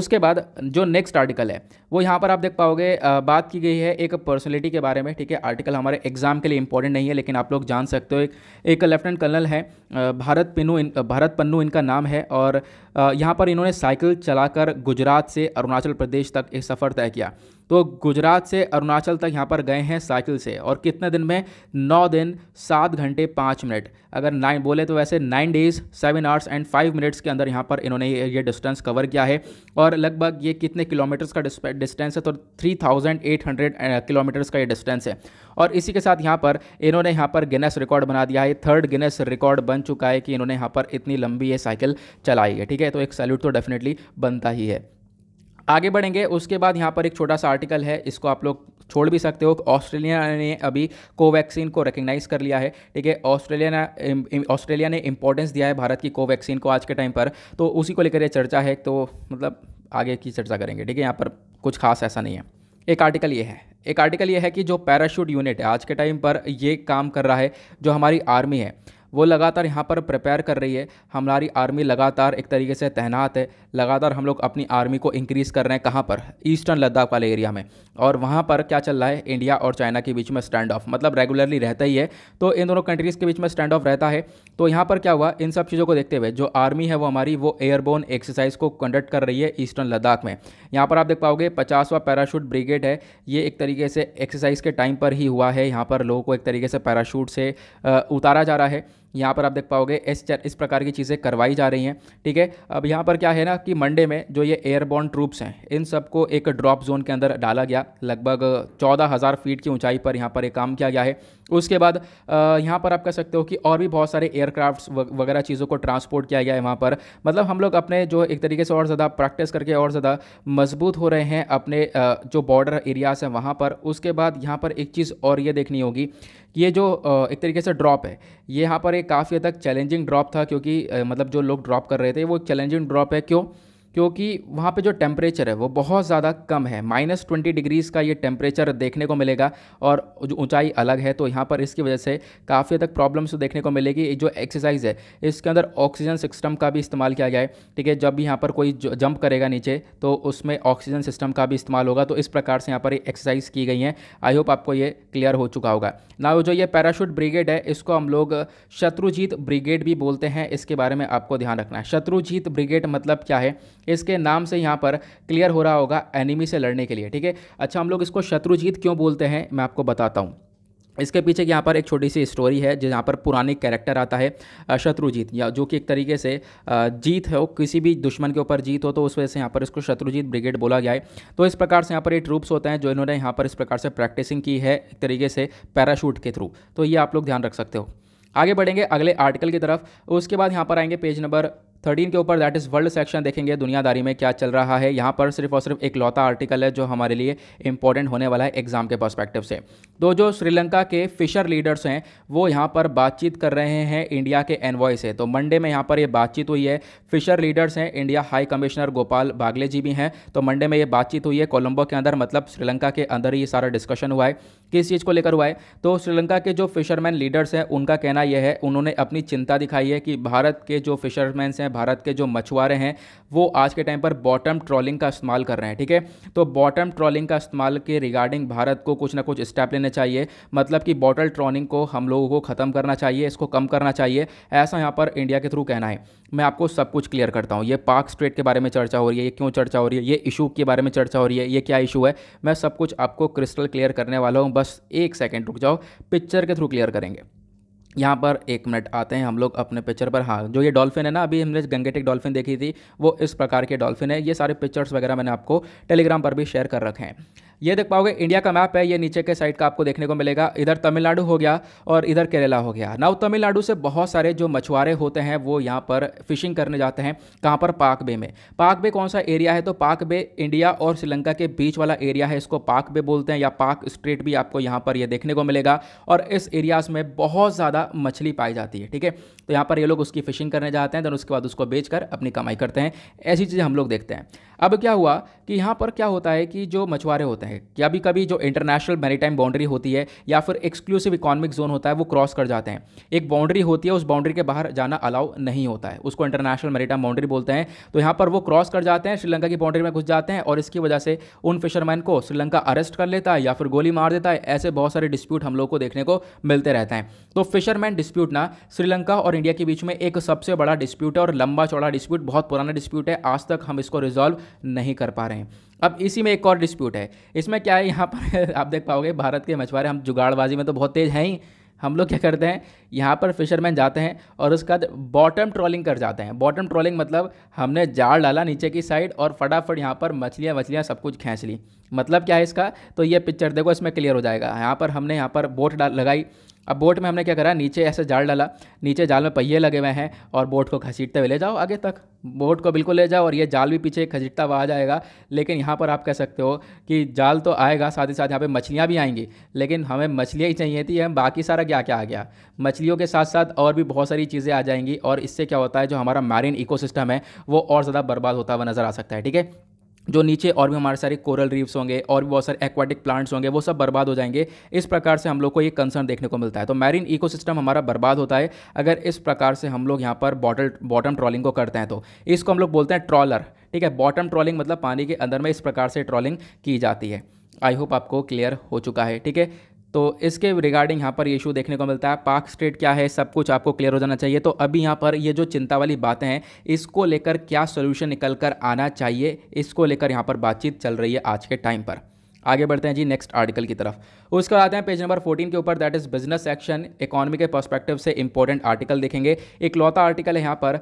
उसके बाद जो नेक्स्ट आर्टिकल है वो यहाँ पर आप देख पाओगे बात की गई है एक पर्सनलिटी के बारे में ठीक है आर्टिकल हमारे एग्जाम के लिए इंपॉर्टेंट नहीं है लेकिन आप लोग जान सकते हो एक, एक लेफ्टिनेंट कर्नल है भारत पिनू इन, भारत पन्नू इनका नाम है और यहाँ पर इन्होंने साइकिल चलाकर गुजरात से अरुणाचल प्रदेश तक एक सफ़र तय किया तो गुजरात से अरुणाचल तक यहाँ पर गए हैं साइकिल से और कितने दिन में नौ दिन सात घंटे पाँच मिनट अगर नाइन बोले तो वैसे nine days seven hours and five minutes के अंदर यहाँ पर इन्होंने ये डिस्टेंस कवर किया है और लगभग ये कितने किलोमीटर्स का डिस्टेंस है तो three thousand eight hundred kilometres का ये डिस्टेंस है और इसी के साथ यहाँ पर इन्होंने यहाँ पर गिनेस रिकॉर्ड बना दिया है थर्ड गिनेस रिकॉर्ड बन चुका है कि इन्होंने यहाँ पर इतनी लंबी ये साइकिल चलाई है ठीक है तो एक सैल्यूट तो डेफिनेटली बनता ही है आगे बढ़ेंगे उसके बाद यहाँ पर एक छोटा सा आर्टिकल है इसको आप लोग छोड़ भी सकते हो ऑस्ट्रेलिया ने अभी कोवैक्सीन को रिकग्नाइज़ कर लिया है ठीक है ऑस्ट्रेलिया ने ऑस्ट्रेलिया ने इंपॉर्टेंस दिया है भारत की कोवैक्सीन को आज के टाइम पर तो उसी को लेकर ये चर्चा है तो मतलब आगे की चर्चा करेंगे ठीक है यहाँ पर कुछ खास ऐसा नहीं है एक आर्टिकल ये है एक आर्टिकल ये है कि जो पैराशूट यूनिट है आज के टाइम पर ये काम कर रहा है जो हमारी आर्मी है वो लगातार यहाँ पर प्रिपेयर कर रही है हमारी आर्मी लगातार एक तरीके से तैनात है लगातार हम लोग अपनी आर्मी को इंक्रीज़ कर रहे हैं कहाँ पर ईस्टर्न लद्दाख वाले एरिया में और वहाँ पर क्या चल रहा है इंडिया और चाइना के बीच में स्टैंड ऑफ मतलब रेगुलरली रहता ही है तो इन दोनों कंट्रीज़ के बीच में स्टैंड ऑफ रहता है तो यहाँ पर क्या हुआ इन सब चीज़ों को देखते हुए जो आर्मी है वो हमारी वो एयरबोन एक्सरसाइज को कंडक्ट कर रही है ईस्टर्न लद्दाख में यहाँ पर आप देख पाओगे पचासवा पैराशूट ब्रिगेड है ये एक तरीके से एक्सरसाइज के टाइम पर ही हुआ है यहाँ पर लोगों को एक तरीके से पैराशूट से उतारा जा रहा है यहाँ पर आप देख पाओगे इस इस प्रकार की चीज़ें करवाई जा रही हैं ठीक है अब यहाँ पर क्या है ना कि मंडे में जो ये एयरबॉर्न ट्रूप्स हैं इन सबको एक ड्रॉप जोन के अंदर डाला गया लगभग चौदह हज़ार फीट की ऊंचाई पर यहाँ पर एक काम किया गया है उसके बाद यहाँ पर आप कह सकते हो कि और भी बहुत सारे एयरक्राफ्ट वगैरह चीज़ों को ट्रांसपोर्ट किया गया है वहाँ पर मतलब हम लोग अपने जो एक तरीके से और ज़्यादा प्रैक्टिस करके और ज़्यादा मजबूत हो रहे हैं अपने जो बॉर्डर एरियाज़ हैं वहाँ पर उसके बाद यहाँ पर एक चीज़ और ये देखनी होगी ये जो एक तरीके से ड्रॉप है ये यहाँ पर एक काफ़ी हद तक चैलेंजिंग ड्रॉप था क्योंकि मतलब जो लोग ड्रॉप कर रहे थे वो एक चैलेंजिंग ड्रॉप है क्यों क्योंकि वहाँ पे जो टेम्परेचर है वो बहुत ज़्यादा कम है माइनस ट्वेंटी डिग्रीज़ का ये टेम्परेचर देखने को मिलेगा और जो ऊंचाई अलग है तो यहाँ पर इसकी वजह से काफ़ी हद तक प्रॉब्लम्स देखने को मिलेगी जो एक्सरसाइज है इसके अंदर ऑक्सीजन सिस्टम का भी इस्तेमाल किया गया है ठीक है जब भी यहाँ पर कोई जंप करेगा नीचे तो उसमें ऑक्सीजन सिस्टम का भी इस्तेमाल होगा तो इस प्रकार से यहाँ पर एक्सरसाइज की गई हैं आई होप आपको ये क्लियर हो चुका होगा ना जो ये पैराशूट ब्रिगेड है इसको हम लोग शत्रुजीत ब्रिगेड भी बोलते हैं इसके बारे में आपको ध्यान रखना है शत्रुजीत ब्रिगेड मतलब क्या है इसके नाम से यहाँ पर क्लियर हो रहा होगा एनिमी से लड़ने के लिए ठीक है अच्छा हम लोग इसको शत्रुजीत क्यों बोलते हैं मैं आपको बताता हूँ इसके पीछे यहाँ पर एक छोटी सी स्टोरी है जहाँ पर पुरानी कैरेक्टर आता है शत्रुजीत या जो कि एक तरीके से जीत हो किसी भी दुश्मन के ऊपर जीत हो तो उस वजह से यहाँ पर इसको शत्रुजीत ब्रिगेड बोला गया है तो इस प्रकार से यहाँ पर ये ट्रूप्स होते हैं जो इन्होंने यहाँ पर इस प्रकार से प्रैक्टिसिंग की है एक तरीके से पैराशूट के थ्रू तो ये आप लोग ध्यान रख सकते हो आगे बढ़ेंगे अगले आर्टिकल की तरफ उसके बाद यहाँ पर आएंगे पेज नंबर थर्टीन के ऊपर दैट इज़ वर्ल्ड सेक्शन देखेंगे दुनियादारी में क्या चल रहा है यहाँ पर सिर्फ और सिर्फ एक लौता आर्टिकल है जो हमारे लिए इंपॉर्टेंट होने वाला है एग्जाम के पर्सपेक्टिव से तो जो श्रीलंका के फिशर लीडर्स हैं वो यहाँ पर बातचीत कर रहे हैं इंडिया के एनवॉय से तो मंडे में यहाँ पर ये यह बातचीत हुई है फिशर लीडर्स हैं India high commissioner Gopal Baglay ji भी हैं तो मंडे में ये बातचीत हुई है कोलंबो के अंदर मतलब श्रीलंका के अंदर ही सारा डिस्कशन हुआ है किस चीज़ को लेकर हुआ है तो श्रीलंका के जो फिशरमैन लीडर्स हैं उनका कहना यह है उन्होंने अपनी चिंता दिखाई है कि भारत के जो फिशरमैन हैं हैं भारत के जो मछुआरे हैं वो आज के टाइम पर बॉटम ट्रॉलिंग का इस्तेमाल कर रहे हैं ठीक है तो बॉटम ट्रॉलिंग का इस्तेमाल के रिगार्डिंग भारत को कुछ ना कुछ स्टेप लेने चाहिए मतलब कि बॉटल ट्रॉलिंग को हम लोगों को ख़त्म करना चाहिए इसको कम करना चाहिए ऐसा यहाँ पर इंडिया के थ्रू कहना है मैं आपको सब कुछ क्लियर करता हूँ ये पार्क स्ट्रेट के बारे में चर्चा हो रही है ये क्यों चर्चा हो रही है ये इशू के बारे में चर्चा हो रही है ये क्या इशू है मैं सब कुछ आपको क्रिस्टल क्लियर करने वाला हूँ बस एक सेकेंड रुक जाओ पिक्चर के थ्रू क्लियर करेंगे यहाँ पर एक मिनट आते हैं हम लोग अपने पिक्चर पर हाँ जो ये डॉल्फिन है ना अभी हमने गंगेटिक डॉल्फिन देखी थी वो इस प्रकार के डॉल्फिन है ये सारे पिक्चर्स वगैरह मैंने आपको टेलीग्राम पर भी शेयर कर रखे हैं ये देख पाओगे इंडिया का मैप है ये नीचे के साइड का आपको देखने को मिलेगा इधर तमिलनाडु हो गया और इधर केरला हो गया नाउ तमिलनाडु से बहुत सारे जो मछुआरे होते हैं वो यहाँ पर फिशिंग करने जाते हैं कहाँ पर पाक बे में पाक बे कौन सा एरिया है तो पाक बे इंडिया और श्रीलंका के बीच वाला एरिया है इसको पाक बे बोलते हैं या पाक स्ट्रेट भी आपको यहाँ पर ये देखने को मिलेगा और इस एरियाज़ में बहुत ज़्यादा मछली पाई जाती है ठीक है तो यहाँ पर ये लोग उसकी फिशिंग करने जाते हैं देन उसके बाद उसको बेच कर अपनी कमाई करते हैं ऐसी चीज़ें हम लोग देखते हैं अब क्या हुआ कि यहाँ पर क्या होता है कि जो मछुआरे होते हैं कभी कभी जो इंटरनेशनल मेरीटाइम बाउंड्री होती है या फिर एक्सक्लूसिव इकोनॉमिक जोन होता है वो क्रॉस कर जाते हैं एक बाउंड्री होती है उस बाउंड्री के बाहर जाना अलाउ नहीं होता है उसको इंटरनेशनल मैरीटाइम बाउंड्री बोलते हैं तो यहाँ पर वो क्रॉस कर जाते हैं श्रीलंका की बाउंड्री में घुस जाते हैं और इसकी वजह से उन फिशरमैन को श्रीलंका अरेस्ट कर लेता है या फिर गोली मार देता है ऐसे बहुत सारे डिस्प्यूट हम लोग को देखने को मिलते रहते हैं तो फिशरमैन डिस्प्यूट ना श्रीलंका और इंडिया के बीच में एक सबसे बड़ा डिस्प्यूट है और लंबा चौड़ा डिस्प्यूट बहुत पुराना डिस्प्यूट है आज तक हम इसको रिजॉल्व नहीं कर पा रहे हैं अब इसी में एक और डिस्प्यूट है इसमें क्या है यहाँ पर आप देख पाओगे भारत के मछुआरे हम जुगाड़बाजी में तो बहुत तेज़ हैं ही हम लोग क्या करते हैं यहाँ पर फिशरमैन जाते हैं और उसके बाद बॉटम ट्रॉलिंग कर जाते हैं बॉटम ट्रॉलिंग मतलब हमने जाल डाला नीचे की साइड और फटाफट यहाँ पर मछलियाँ वछलियाँ सब कुछ खींच ली मतलब क्या है इसका तो ये पिक्चर देखो इसमें क्लियर हो जाएगा यहाँ पर हमने यहाँ पर बोट लगाई अब बोट में हमने क्या करा नीचे ऐसे जाल डाला नीचे जाल में पहिए लगे हुए हैं और बोट को खसीटते हुए ले जाओ आगे तक बोट को बिल्कुल ले जाओ और ये जाल भी पीछे खसीटता हुआ आ जाएगा लेकिन यहाँ पर आप कह सकते हो कि जाल तो आएगा साथ ही साथ यहाँ पे मछलियाँ भी आएंगी लेकिन हमें मछलियाँ ही चाहिए थी हम बाकी सारा क्या क्या आ गया मछलियों के साथ साथ और भी बहुत सारी चीज़ें आ जाएंगी और इससे क्या होता है जो हमारा मैरिन इकोसिस्टम है वो और ज़्यादा बर्बाद होता हुआ नज़र आ सकता है ठीक है जो नीचे और भी हमारे सारे कोरल रीव्स होंगे और भी बहुत सारे एक्वाटिक प्लांट्स होंगे वो सब बर्बाद हो जाएंगे इस प्रकार से हम लोग को ये कंसर्न देखने को मिलता है तो मैरीन इकोसिस्टम हमारा बर्बाद होता है अगर इस प्रकार से हम लोग यहाँ पर बॉटल बॉटम ट्रॉलिंग को करते हैं तो इसको हम लोग बोलते हैं ट्रॉलर ठीक है बॉटम ट्रॉलिंग मतलब पानी के अंदर में इस प्रकार से ट्रॉलिंग की जाती है आई होप आपको क्लियर हो चुका है ठीक है तो इसके रिगार्डिंग यहाँ पर ये इशू देखने को मिलता है पार्क स्टेट क्या है सब कुछ आपको क्लियर हो जाना चाहिए तो अभी यहाँ पर ये जो चिंता वाली बातें हैं इसको लेकर क्या सोल्यूशन निकल कर आना चाहिए इसको लेकर यहाँ पर बातचीत चल रही है आज के टाइम पर आगे बढ़ते हैं जी नेक्स्ट आर्टिकल की तरफ उसके बाद आते हैं पेज नंबर 14 के ऊपर that is business action economy के पर्सपेक्टिव से इंपॉर्टेंट आर्टिकल देखेंगे एक लौता आर्टिकल है यहाँ पर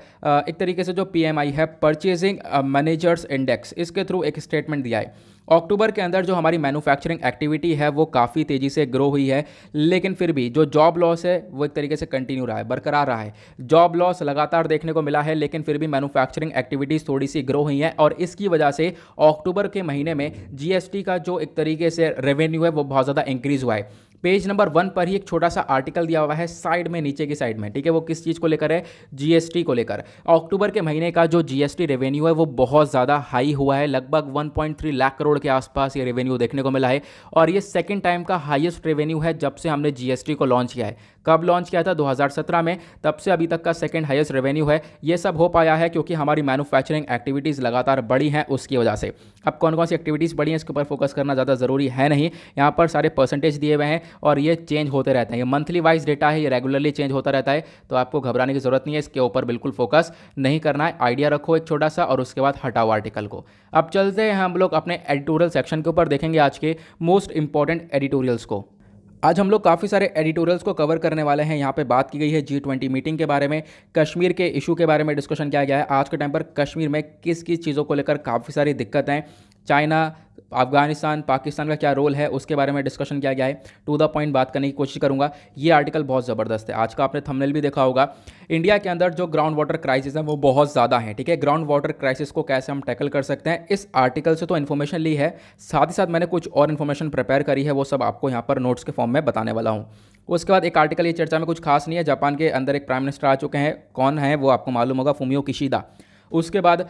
एक तरीके से जो पीएमआई है परचेजिंग मैनेजर्स इंडेक्स इसके थ्रू एक स्टेटमेंट दिया है अक्टूबर के अंदर जो हमारी मैन्युफैक्चरिंग एक्टिविटी है वो काफ़ी तेज़ी से ग्रो हुई है लेकिन फिर भी जो जॉब लॉस है वो एक तरीके से कंटिन्यू रहा है बरकरार रहा है जॉब लॉस लगातार देखने को मिला है लेकिन फिर भी मैनुफैक्चरिंग एक्टिविटीज़ थोड़ी सी ग्रो हुई हैं और इसकी वजह से अक्टूबर के महीने में जी का जो एक तरीके से रेवेन्यू है वो बहुत ज़्यादा इंक्रीज़ हुआ है पेज नंबर वन पर ही एक छोटा सा आर्टिकल दिया हुआ है साइड में नीचे की साइड में ठीक है वो किस चीज़ को लेकर है जीएसटी को लेकर अक्टूबर के महीने का जो जीएसटी रेवेन्यू है वो बहुत ज़्यादा हाई हुआ है लगभग 1.3 लाख करोड़ के आसपास ये रेवेन्यू देखने को मिला है और ये सेकेंड टाइम का हाइएस्ट रेवेन्यू है जब से हमने जीएसटी को लॉन्च किया है कब लॉन्च किया था 2017 में तब से अभी तक का सेकेंड हाइस्ट रेवेन्यू है ये सब हो पाया है क्योंकि हमारी मैनुफैक्चरिंग एक्टिविटीज़ लगातार बढ़ी हैं उसकी वजह से अब कौन कौन सी एक्टिविटीज़ बढ़ी हैं इसके ऊपर फोकस करना ज़्यादा ज़रूरी है नहीं यहाँ पर सारे परसेंटेज दिए हुए हैं और ये चेंज होते रहते हैं ये मंथली वाइज डेटा है ये रेगुलरली चेंज होता रहता है तो आपको घबराने की ज़रूरत नहीं है इसके ऊपर बिल्कुल फोकस नहीं करना है आइडिया रखो एक छोटा सा और उसके बाद हटाओ आर्टिकल को अब चलते हैं हम लोग अपने एडिटोरियल सेक्शन के ऊपर देखेंगे आज के मोस्ट इंपॉर्टेंट एडिटोरियल्स को आज हम लोग काफ़ी सारे एडिटोरियल्स को कवर करने वाले हैं यहाँ पे बात की गई है जी ट्वेंटी मीटिंग के बारे में कश्मीर के इशू के बारे में डिस्कशन किया गया है आज के टाइम पर कश्मीर में किस किस चीज़ों को लेकर काफ़ी सारी दिक्कत हैं चाइना अफगानिस्तान पाकिस्तान का क्या रोल है उसके बारे में डिस्कशन किया गया है टू द पॉइंट बात करने की कोशिश करूँगा ये आर्टिकल बहुत ज़बरदस्त है आज का आपने थंबनेल भी देखा होगा इंडिया के अंदर जो ग्राउंड वाटर क्राइसिस है वो बहुत ज़्यादा है ठीक है ग्राउंड वाटर क्राइसिस को कैसे हम टैकल कर सकते हैं इस आर्टिकल से तो इन्फॉर्मेशन ली है साथ ही साथ मैंने कुछ और इन्फॉर्मेशन प्रिपेयर करी है वो सब आपको यहाँ पर नोट्स के फॉर्म में बताने वाला हूँ उसके बाद एक आर्टिकल ये चर्चा में कुछ खास नहीं है जापान के अंदर एक प्राइम मिनिस्टर आ चुके हैं कौन है वो आपको मालूम होगा फूमियो किशीदा उसके बाद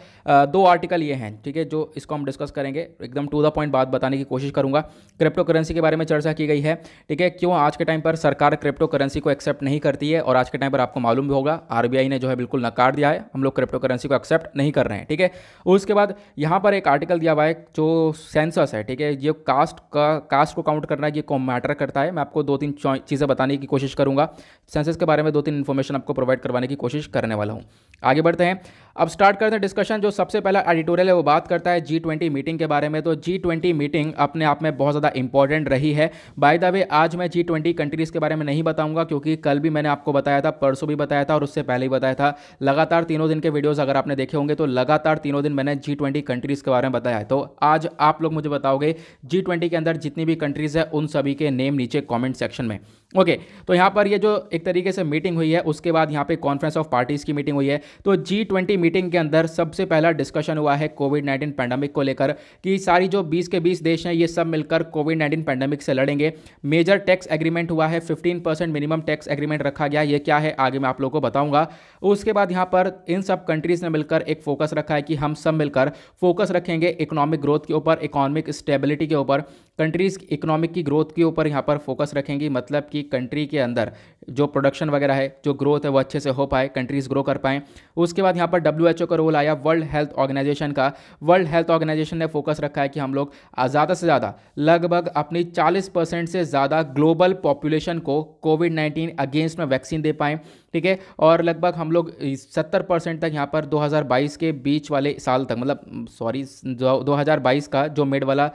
दो आर्टिकल ये हैं ठीक है जो इसको हम डिस्कस करेंगे एकदम टू द पॉइंट बात बताने की कोशिश करूंगा क्रिप्टो करेंसी के बारे में चर्चा की गई है ठीक है क्यों आज के टाइम पर सरकार क्रिप्टो करेंसी को एक्सेप्ट नहीं करती है और आज के टाइम पर आपको मालूम भी होगा आर ने जो है बिल्कुल नकार दिया है हम लोग क्रिप्टो करेंसी को एक्सेप्ट नहीं कर रहे हैं ठीक है उसके बाद यहाँ पर एक आर्टिकल दिया हुआ है जो सेंसस है ठीक है ये कास्ट का कास्ट को काउंट करना ये मैटर करता है मैं आपको दो तीन चीज़ें बताने की कोशिश करूँगा सेंसस के बारे में दो तीन इन्फॉर्मेशन आपको प्रोवाइड करवाने की कोशिश करने वाला हूँ आगे बढ़ते हैं अब स्टार्ट स्टार्ट करते हैं डिस्कशन जो सबसे पहला एडिटोरियल है वो बात करता है जी ट्वेंटी मीटिंग के बारे में तो जी ट्वेंटी मीटिंग अपने आप में बहुत ज़्यादा इंपॉर्टेंट रही है बाय द वे आज मैं जी ट्वेंटी कंट्रीज़ के बारे में नहीं बताऊंगा क्योंकि कल भी मैंने आपको बताया था परसों भी बताया था और उससे पहले ही बताया था लगातार तीनों दिन के वीडियोज़ अगर आपने देखे होंगे तो लगातार तीनों दिन मैंने जी ट्वेंटी कंट्रीज़ के बारे में बताया तो आज आप लोग मुझे बताओगे जी ट्वेंटी के अंदर जितनी भी कंट्रीज़ है उन सभी के नेम नीचे कॉमेंट सेक्शन में ओके okay, तो यहाँ पर ये यह जो एक तरीके से मीटिंग हुई है उसके बाद यहाँ पे कॉन्फ्रेंस ऑफ पार्टीज़ की मीटिंग हुई है तो जी ट्वेंटी मीटिंग के अंदर सबसे पहला डिस्कशन हुआ है कोविड नाइन्टीन पैंडमिक को लेकर कि सारी जो 20 के 20 देश हैं ये सब मिलकर कोविड नाइन्टीन पैंडमिक से लड़ेंगे मेजर टैक्स एग्रीमेंट हुआ है fifteen percent minimum tax agreement रखा गया ये क्या है आगे मैं आप लोग को बताऊँगा उसके बाद यहाँ पर इन सब कंट्रीज़ ने मिलकर एक फोकस रखा है कि हम सब मिलकर फोकस रखेंगे इकोनॉमिक ग्रोथ के ऊपर इकोनॉमिक स्टेबिलिटी के ऊपर कंट्रीज़ इकोनॉमिक की ग्रोथ के ऊपर यहाँ पर फोकस रखेंगी मतलब कि कि कंट्री के अंदर जो प्रोडक्शन वगैरह है जो ग्रोथ है वो अच्छे से हो पाए कंट्रीज़ ग्रो कर पाएँ उसके बाद यहाँ पर डब्ल्यू का रोल आया वर्ल्ड हेल्थ ऑर्गेनाइजेशन का वर्ल्ड हेल्थ ऑर्गेनाइजेशन ने फोकस रखा है कि हम लोग ज़्यादा से ज़्यादा लगभग अपनी 40 परसेंट से ज़्यादा ग्लोबल पॉपुलेशन को कोविड 19 अगेंस्ट में वैक्सीन दे पाएँ ठीक है और लगभग हम लोग सत्तर परसेंट तक यहाँ पर 2022 के बीच वाले साल तक मतलब सॉरी 2022 का जो मिड वाला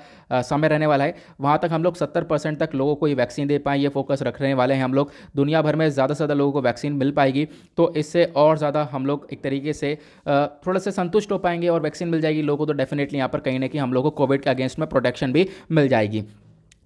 समय रहने वाला है वहाँ तक हम लोग सत्तर परसेंट तक लोगों को ये वैक्सीन दे पाएँ ये फोकस रखने वाले हैं हम लोग दुनिया भर में ज़्यादा से ज़्यादा लोगों को वैक्सीन मिल पाएगी तो इससे और ज़्यादा हम लोग एक तरीके से थोड़ा सा संतुष्ट हो पाएंगे और वैक्सीन मिल जाएगी लोगों को तो डेफिनेटली यहाँ पर कहीं ना कहीं हम लोग को कोविड के अगेंस्ट में प्रोटेक्शन भी मिल जाएगी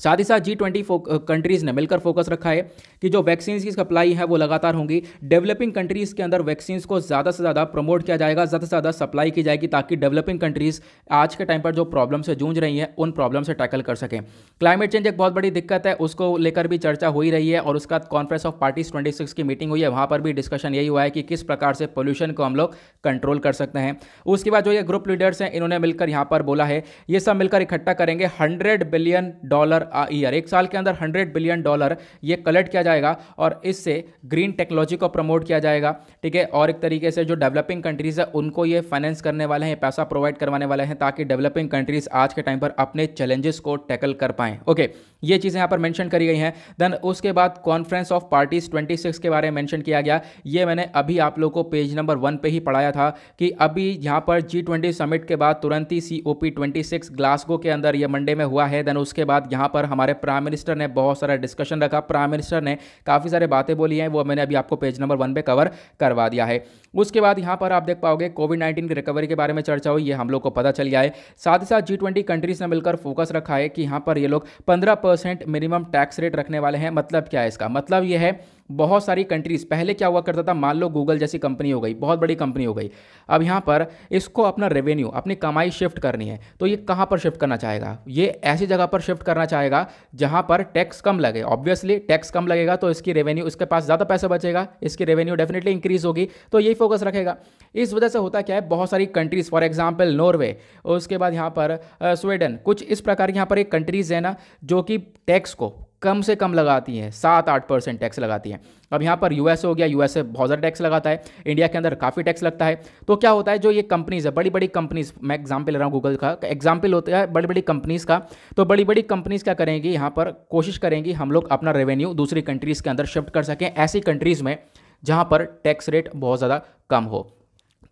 साथ ही साथ जी ट्वेंटी कंट्रीज़ ने मिलकर फोकस रखा है कि जो वैक्सीन की सप्लाई है वो लगातार होंगी डेवलपिंग कंट्रीज़ के अंदर वैक्सीन को ज़्यादा से ज़्यादा प्रमोट किया जाएगा ज़्यादा से ज़्यादा सप्लाई की जाएगी ताकि डेवलपिंग कंट्रीज़ आज के टाइम पर जो प्रॉब्लम से जूझ रही हैं उन प्रॉब्लम से टैकल कर सकें क्लाइमेट चेंज एक बहुत बड़ी दिक्कत है उसको लेकर भी चर्चा हो रही है और उसका conference of parties twenty six की मीटिंग हुई है वहाँ पर भी डिस्कशन यही हुआ है कि किस प्रकार से पोल्यूशन को हम लोग कंट्रोल कर सकते हैं उसके बाद जो ये ग्रुप लीडर्स हैं इन्होंने मिलकर यहाँ पर बोला है ये सब मिलकर इकट्ठा करेंगे हंड्रेड बिलियन डॉलर ईयर एक साल के अंदर हंड्रेड बिलियन डॉलर ये कलेक्ट किया जाएगा और इससे ग्रीन टेक्नोलॉजी को प्रमोट किया जाएगा ठीक है और एक तरीके से जो डेवलपिंग कंट्रीज़ है उनको ये फाइनेंस करने वाले हैं पैसा प्रोवाइड करवाने वाले हैं ताकि डेवलपिंग कंट्रीज़ आज के टाइम पर अपने चैलेंजेस को टैकल कर पाएँ ओके ये चीज़ें यहाँ पर मैंशन करी गई हैं देन उसके बाद कॉन्फ्रेंस ऑफ पार्टीज 26 के बारे में मैंशन किया गया ये मैंने अभी आप लोगों को पेज नंबर वन पे ही पढ़ाया था कि अभी यहाँ पर जी ट्वेंटी समिट के बाद तुरंत ही सी ट्वेंटी सिक्स ग्लासगो के अंदर ये मंडे में हुआ है देन उसके बाद यहाँ पर हमारे प्राइम मिनिस्टर ने बहुत सारा डिस्कशन रखा प्राइम मिनिस्टर ने काफ़ी सारे बातें बोली हैं वो मैंने अभी आपको पेज नंबर वन पे कवर करवा दिया है उसके बाद यहाँ पर आप देख पाओगे कोविड नाइन्टीन की रिकवरी के बारे में चर्चा हुई ये हम लोग को पता चल गया है साथ ही साथ जी ट्वेंटी कंट्रीज़ ने मिलकर फोकस रखा है कि यहाँ पर ये लोग पंद्रह परसेंट मिनिमम टैक्स रेट रखने वाले हैं मतलब क्या है इसका मतलब ये है बहुत सारी कंट्रीज़ पहले क्या हुआ करता था मान लो गूगल जैसी कंपनी हो गई बहुत बड़ी कंपनी हो गई अब यहाँ पर इसको अपना रेवेन्यू अपनी कमाई शिफ्ट करनी है तो ये कहाँ पर शिफ्ट करना चाहेगा ये ऐसी जगह पर शिफ्ट करना चाहेगा जहाँ पर टैक्स कम लगे ऑब्वियसली टैक्स कम लगेगा तो इसकी रेवेन्यू इसके पास ज़्यादा पैसा बचेगा इसकी रेवेन्यू डेफिनेटली इंक्रीज होगी तो यही फोकस रखेगा इस वजह से होता क्या है बहुत सारी कंट्रीज़ फॉर एग्जाम्पल नॉर्वे उसके बाद यहाँ पर स्वीडन कुछ इस प्रकार यहाँ पर एक कंट्रीज़ है ना जो कि टैक्स को कम से कम लगाती हैं सात आठ परसेंट टैक्स लगाती हैं अब यहाँ पर यूएस हो गया यूएस बहुत ज़्यादा टैक्स लगाता है इंडिया के अंदर काफ़ी टैक्स लगता है तो क्या होता है जो ये कंपनीज़ है बड़ी बड़ी कंपनीज़ मैं एग्जाम्पल ले रहा हूँ गूगल का एग्जाम्पल होता है बड़ी बड़ी कंपनीज़ का तो बड़ी बड़ी कंपनीज़ क्या करेंगी यहाँ पर कोशिश करेंगी हम लोग अपना रेवेन्यू दूसरी कंट्रीज़ के अंदर शिफ्ट कर सकें ऐसी कंट्रीज़ में जहाँ पर टैक्स रेट बहुत ज़्यादा कम हो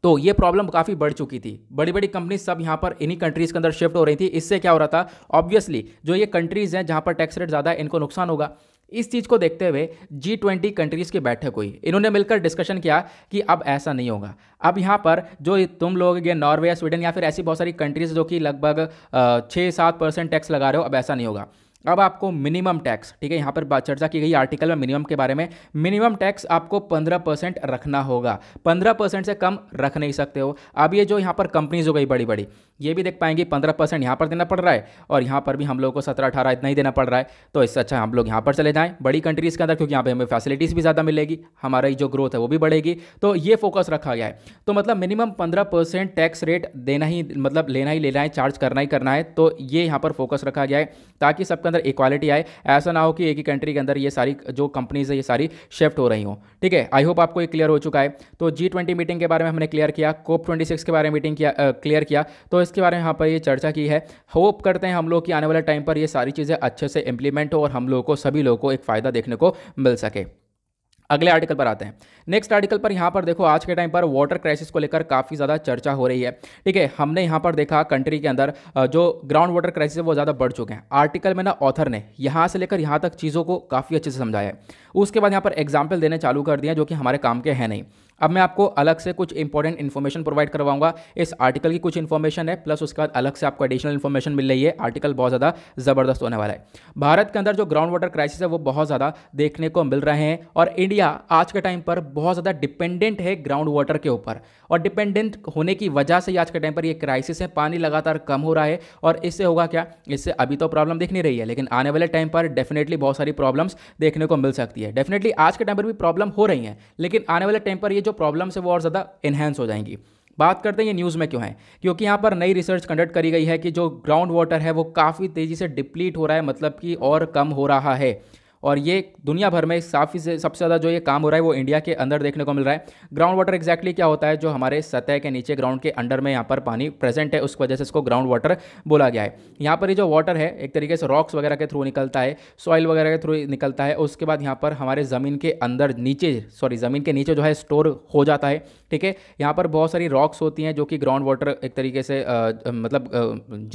तो ये प्रॉब्लम काफ़ी बढ़ चुकी थी बड़ी बड़ी कंपनी सब यहाँ पर इन्हीं कंट्रीज़ के अंदर शिफ्ट हो रही थी इससे क्या हो रहा था ऑब्वियसली जो ये कंट्रीज़ हैं जहाँ पर टैक्स रेट ज़्यादा है इनको नुकसान होगा इस चीज़ को देखते हुए जी ट्वेंटी कंट्रीज़ की बैठक हुई इन्होंने मिलकर डिस्कशन किया कि अब ऐसा नहीं होगा अब यहाँ पर जो तुम लोग ये नॉर्वे स्वीडन या फिर ऐसी बहुत सारी कंट्रीज़ जो कि लगभग छः सात परसेंट टैक्स लगा रहे हो अब ऐसा नहीं होगा अब आपको मिनिमम टैक्स ठीक है यहाँ पर चर्चा की गई आर्टिकल में मिनिमम के बारे में मिनिमम टैक्स आपको 15 परसेंट रखना होगा 15 परसेंट से कम रख नहीं सकते हो अब ये जो यहाँ पर कंपनीज हो गई बड़ी बड़ी ये भी देख पाएंगे 15 परसेंट यहाँ पर देना पड़ रहा है और यहाँ पर भी हम लोग को सत्रह अठारह इतना ही देना पड़ रहा है तो इससे अच्छा हम लोग यहाँ पर चले जाएँ बड़ी कंट्रीज़ के अंदर क्योंकि यहाँ पर हमें फैसिलिटीज़ भी ज़्यादा मिलेगी हमारी जो ग्रोथ है वो भी बढ़ेगी तो ये फोकस रखा गया है तो मतलब मिनिमम पंद्रह टैक्स रेट देना ही मतलब लेना ही लेना है चार्ज करना ही करना है तो ये यहाँ पर फोकस रखा गया है ताकि सबके अंदर इक्वालिटी आए ऐसा ना हो कि एक ही कंट्री के अंदर ये सारी जो कंपनीज है ये सारी शिफ्ट हो रही हो ठीक है आई होप आपको ये क्लियर हो चुका है तो जी ट्वेंटी मीटिंग के बारे में हमने क्लियर किया कोप ट्वेंटी सिक्स के बारे में मीटिंग किया क्लियर किया तो इसके बारे में यहाँ पर ये चर्चा की है होप करते हैं हम लोग कि आने वाले टाइम पर ये सारी चीज़ें अच्छे से इंप्लीमेंट हो और हम लोगों को सभी लोगों को एक फ़ायदा देखने को मिल सके अगले आर्टिकल पर आते हैं नेक्स्ट आर्टिकल पर यहाँ पर देखो आज के टाइम पर वाटर क्राइसिस को लेकर काफ़ी ज़्यादा चर्चा हो रही है ठीक है हमने यहाँ पर देखा कंट्री के अंदर जो ग्राउंड वाटर क्राइसिस है वो ज़्यादा बढ़ चुके हैं आर्टिकल में ना ऑथर ने यहाँ से लेकर यहाँ तक चीज़ों को काफ़ी अच्छे से समझाया है उसके बाद यहाँ पर एग्जाम्पल देने चालू कर दिया जो कि हमारे काम के हैं नहीं अब मैं आपको अलग से कुछ इंपॉर्टेंट इन्फॉर्मेशन प्रोवाइड करवाऊंगा इस आर्टिकल की कुछ इन्फॉर्मेशन है प्लस उसके बाद अलग से आपको एडिशनल इन्फॉर्मेशन मिल रही है आर्टिकल बहुत ज़्यादा ज़बरदस्त होने वाला है भारत के अंदर जो ग्राउंड वाटर क्राइसिस है वो बहुत ज़्यादा देखने को मिल रहे हैं और इंडिया आज के टाइम पर बहुत ज़्यादा डिपेंडेंट है ग्राउंड वाटर के ऊपर और डिपेंडेंट होने की वजह से आज के टाइम पर ये क्राइसिस है पानी लगातार कम हो रहा है और इससे होगा क्या इससे अभी तो प्रॉब्लम दिख नहीं रही है लेकिन आने वाले टाइम पर डेफिनेटली बहुत सारी प्रॉब्लम्स देखने को मिल सकती है डेफिनेटली आज के टाइम पर भी प्रॉब्लम हो रही हैं लेकिन आने वाले टाइम पर ये जो प्रॉब्लम्स है वो और ज़्यादा इन्हेंस हो जाएंगी बात करते हैं ये न्यूज़ में क्यों है क्योंकि यहाँ पर नई रिसर्च कंडक्ट करी गई है कि जो ग्राउंड वाटर है वो काफ़ी तेज़ी से डिप्लीट हो रहा है मतलब कि और कम हो रहा है और ये दुनिया भर में काफ़ी से सबसे ज़्यादा जो ये काम हो रहा है वो इंडिया के अंदर देखने को मिल रहा है ग्राउंड वाटर एक्जैक्टली क्या होता है जो हमारे सतह के नीचे ग्राउंड के अंडर में यहाँ पर पानी प्रेजेंट है उस वजह से इसको ग्राउंड वाटर बोला गया है यहाँ पर ये जो वाटर है एक तरीके से रॉक्स वगैरह के थ्रू निकलता है सॉइल वगैरह के थ्रू निकलता है उसके बाद यहाँ पर हमारे ज़मीन के अंदर नीचे सॉरी ज़मीन के नीचे जो है स्टोर हो जाता है ठीक है यहाँ पर बहुत सारी रॉक्स होती हैं जो कि ग्राउंड वाटर एक तरीके से मतलब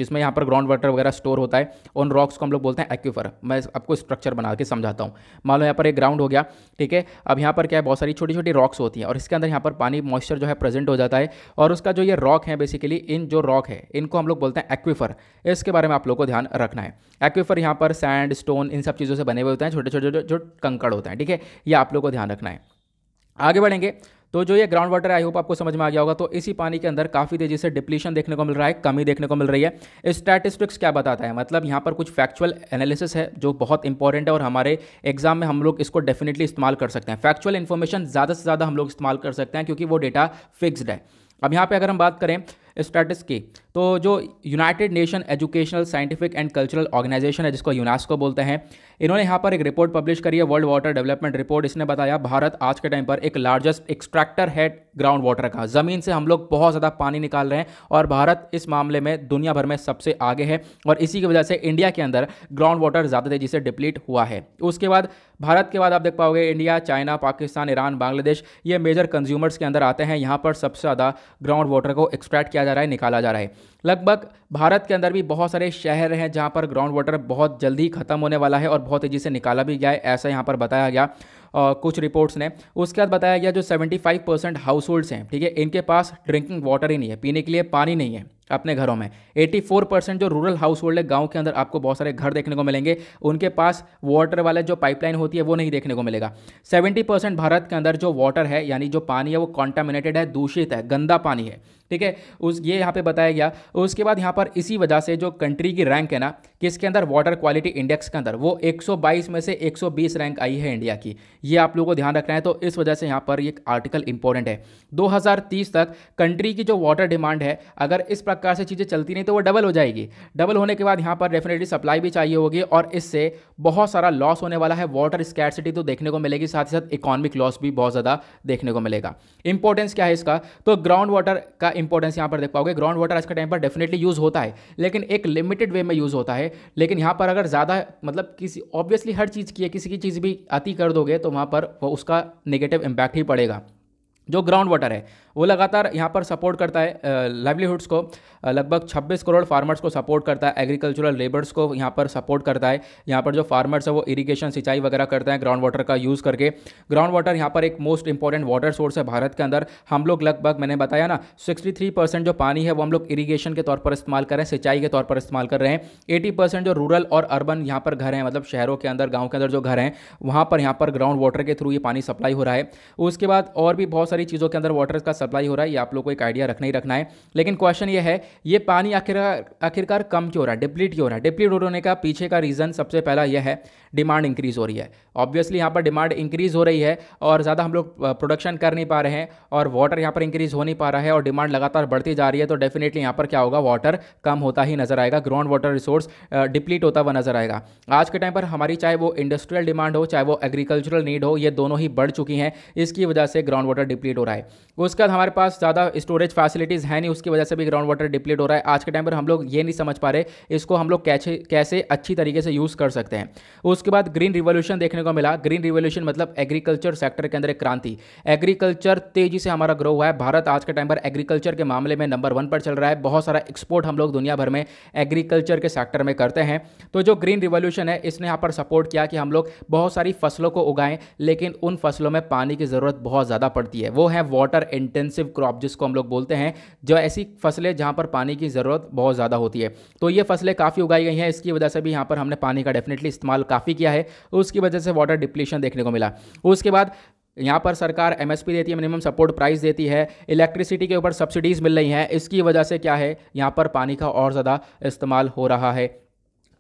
जिसमें यहाँ पर ग्राउंड वाटर वगैरह स्टोर होता है उन रॉक्स को हम लोग बोलते हैं एक्यूफर मैं आपको स्ट्रक्चर बना के समझ समझाता हूँ मान लो यहाँ पर एक ग्राउंड हो गया ठीक है अब यहाँ पर क्या है बहुत सारी छोटी छोटी रॉक्स होती हैं और इसके अंदर यहाँ पर पानी मॉइस्चर जो है प्रेजेंट हो जाता है और उसका जो ये रॉक है बेसिकली इन जो रॉक है इनको हम लोग बोलते हैं एक्विफर इसके बारे में आप लोग को ध्यान रखना है एक्विफर यहाँ पर सैंड स्टोन इन सब चीज़ों से बने हुए होते हैं छोटे छोटे जो कंकड़ होते हैं ठीक है ये आप लोग को ध्यान रखना है आगे बढ़ेंगे तो जो ये ग्राउंड वाटर आई होप आपको समझ में आ गया होगा तो इसी पानी के अंदर काफ़ी तेज़ी से डिप्लीशन देखने को मिल रहा है कमी देखने को मिल रही है स्टैटिस्टिक्स क्या बताता है मतलब यहाँ पर कुछ फैक्चुअल एनालिसिस है जो बहुत इंपॉर्टेंट है और हमारे एग्जाम में हम लोग इसको डेफिनेटली इस्तेमाल कर सकते हैं फैक्चुअल इन्फॉर्मेशन ज़्यादा से ज़्यादा हम लोग इस्तेमाल कर सकते हैं क्योंकि वो डेटा फिक्सड है अब यहाँ पर अगर हम बात करें स्टैटिस की तो जो united nation educational scientific and cultural organization है जिसको यूनास्को बोलते हैं इन्होंने यहाँ पर एक रिपोर्ट पब्लिश करी है वर्ल्ड वाटर डेवलपमेंट रिपोर्ट इसने बताया भारत आज के टाइम पर एक लार्जेस्ट एक्सट्रैक्टर है ग्राउंड वाटर का ज़मीन से हम लोग बहुत ज़्यादा पानी निकाल रहे हैं और भारत इस मामले में दुनिया भर में सबसे आगे है और इसी की वजह से इंडिया के अंदर ग्राउंड वाटर ज़्यादा तेज़ी से डिप्लीट हुआ है उसके बाद भारत के बाद आप देख पाओगे India China Pakistan Iran Bangladesh ये मेजर कंज्यूमर्स के अंदर आते हैं यहाँ पर सबसे ज़्यादा ग्राउंड वाटर को एक्सट्रैक्ट किया जा रहा है निकाला जा रहा है लगभग भारत के अंदर भी बहुत सारे शहर हैं जहाँ पर ग्राउंड वाटर बहुत जल्दी ख़त्म होने वाला है और बहुत तेज़ी से निकाला भी गया है ऐसा यहाँ पर बताया गया कुछ रिपोर्ट्स ने उसके बाद बताया गया जो 75 परसेंट हाउस होल्ड्स हैं ठीक है इनके पास ड्रिंकिंग वाटर ही नहीं है पीने के लिए पानी नहीं है अपने घरों में 84 परसेंट जो रूरल हाउस होल्ड है गाँव के अंदर आपको बहुत सारे घर देखने को मिलेंगे उनके पास वाटर वाले जो पाइपलाइन होती है वो नहीं देखने को मिलेगा 70 परसेंट भारत के अंदर जो वाटर है यानी जो पानी है वो कॉन्टामिनेटेड है दूषित है गंदा पानी है ठीक है उस ये यहाँ पे बताया गया उसके बाद यहाँ पर इसी वजह से जो कंट्री की रैंक है ना किसके अंदर वाटर क्वालिटी इंडेक्स के अंदर वो 122 में से 120 रैंक आई है इंडिया की ये आप लोगों को ध्यान रखना है तो इस वजह से यहाँ पर एक आर्टिकल इंपॉर्टेंट है 2030 तक कंट्री की जो वाटर डिमांड है अगर इस प्रकार से चीज़ें चलती नहीं तो वो डबल हो जाएगी डबल होने के बाद यहाँ पर डेफिनेटली सप्लाई भी चाहिए होगी और इससे बहुत सारा लॉस होने वाला है वाटर स्कैरसिटी तो देखने को मिलेगी साथ ही साथ इकोनॉमिक लॉस भी बहुत ज़्यादा देखने को मिलेगा इंपॉर्टेंस क्या है इसका तो ग्राउंड वाटर का इंपॉर्टेंस यहाँ पर देख पाओगे ग्राउंड वाटर आज के टाइम पर डेफिनेटली यूज़ होता है लेकिन एक लिमिटेड वे में यूज़ होता है लेकिन यहाँ पर अगर ज़्यादा मतलब किसी ऑब्वियसली हर चीज़ की है किसी की चीज़ भी अति कर दोगे तो वहाँ पर वो उसका नेगेटिव इम्पैक्ट ही पड़ेगा जो ग्राउंड वाटर है वो लगातार यहाँ पर सपोर्ट करता है लाइवलीहुड्स को लगभग 26 करोड़ फार्मर्स को सपोर्ट करता है एग्रीकल्चरल लेबर्स को यहाँ पर सपोर्ट करता है यहाँ पर जो फार्मर्स है वो इरीगेशन सिंचाई वगैरह करते हैं ग्राउंड वाटर का यूज़ करके ग्राउंड वाटर यहाँ पर एक मोस्ट इंपॉर्टेंट वाटर सोर्स है भारत के अंदर हम लोग लगभग मैंने बताया ना सिक्सटी जो पानी है वो हम लोग इरीगेशन के तौर पर इस्तेमाल कर रहे हैं सिंचाई के तौर पर इस्तेमाल कर रहे हैं एटी जो रूरल और अर्बन यहाँ पर घर हैं मतलब शहरों के अंदर गाँव के अंदर जो घर हैं वहाँ पर यहाँ पर ग्राउंड वाटर के थ्रू ये पानी सप्लाई हो रहा है उसके बाद और भी बहुत सारी चीज़ों के अंदर वाटर का सप्लाई हो रहा है ये आप लोग को एक आइडिया रखना ही रखना है लेकिन क्वेश्चन ये है ये पानी आखिरकार आखिरकार कम क्यों हो रहा है डिप्लीट क्यों हो रहा है डिप्लीट होने का पीछे का रीज़न सबसे पहला यह है डिमांड इंक्रीज़ हो रही है ऑब्वियसली यहाँ पर डिमांड इंक्रीज़ हो रही है और ज़्यादा हम लोग प्रोडक्शन कर नहीं पा रहे हैं और वाटर यहाँ पर इंक्रीज़ हो नहीं पा रहा है और डिमांड लगातार बढ़ती जा रही है तो डेफिनेटली यहाँ पर क्या होगा वाटर कम होता ही नज़र आएगा ग्राउंड वाटर रिसोर्स डिप्लीट होता हुआ नज़र आएगा आज के टाइम पर हमारी चाहे वो इंडस्ट्रियल डिमांड हो चाहे वो एग्रीकल्चरल नीड हो ये दोनों ही बढ़ चुकी हैं इसकी वजह से ग्राउंड वाटर डिप्लीट हो रहा है उसके बाद हमारे पास ज़्यादा स्टोरेज फैसिलिटीज़ हैं नहीं उसकी वजह से भी ग्राउंड वाटर डिप्लीट हो रहा है आज के टाइम पर हम लोग ये नहीं समझ पा रहे इसको हम लोग कैसे कैसे अच्छी तरीके से यूज़ कर सकते हैं उसके बाद ग्रीन रिवोल्यूशन देखने देखने को मिला ग्रीन रिवोल्यूशन मतलब एग्रीकल्चर सेक्टर के अंदर एक क्रांति एग्रीकल्चर तेजी से हमारा ग्रो हुआ है भारत आज के टाइम पर एग्रीकल्चर के मामले में नंबर वन पर चल रहा है बहुत सारा एक्सपोर्ट हम लोग दुनिया भर में एग्रीकल्चर के सेक्टर में करते हैं तो जो ग्रीन रिवोल्यूशन है इसने यहाँ पर सपोर्ट किया कि हम लोग बहुत सारी फसलों को उगाएं लेकिन उन फसलों में पानी की ज़रूरत बहुत ज़्यादा पड़ती है वो है वाटर इंटेंसिव क्रॉप जिसको हम लोग बोलते हैं जो ऐसी फसलें जहाँ पर पानी की ज़रूरत बहुत ज़्यादा होती है तो ये फसलें काफ़ी उगाई गई हैं इसकी वजह से भी यहाँ पर हमने पानी का डेफिनेटली इस्तेमाल काफ़ी किया है उसकी वजह से से वाटर डिप्लीशन देखने को मिला उसके बाद यहाँ पर सरकार एमएसपी देती है मिनिमम सपोर्ट प्राइस देती है इलेक्ट्रिसिटी के ऊपर सब्सिडीज़ मिल रही हैं इसकी वजह से क्या है यहाँ पर पानी का और ज़्यादा इस्तेमाल हो रहा है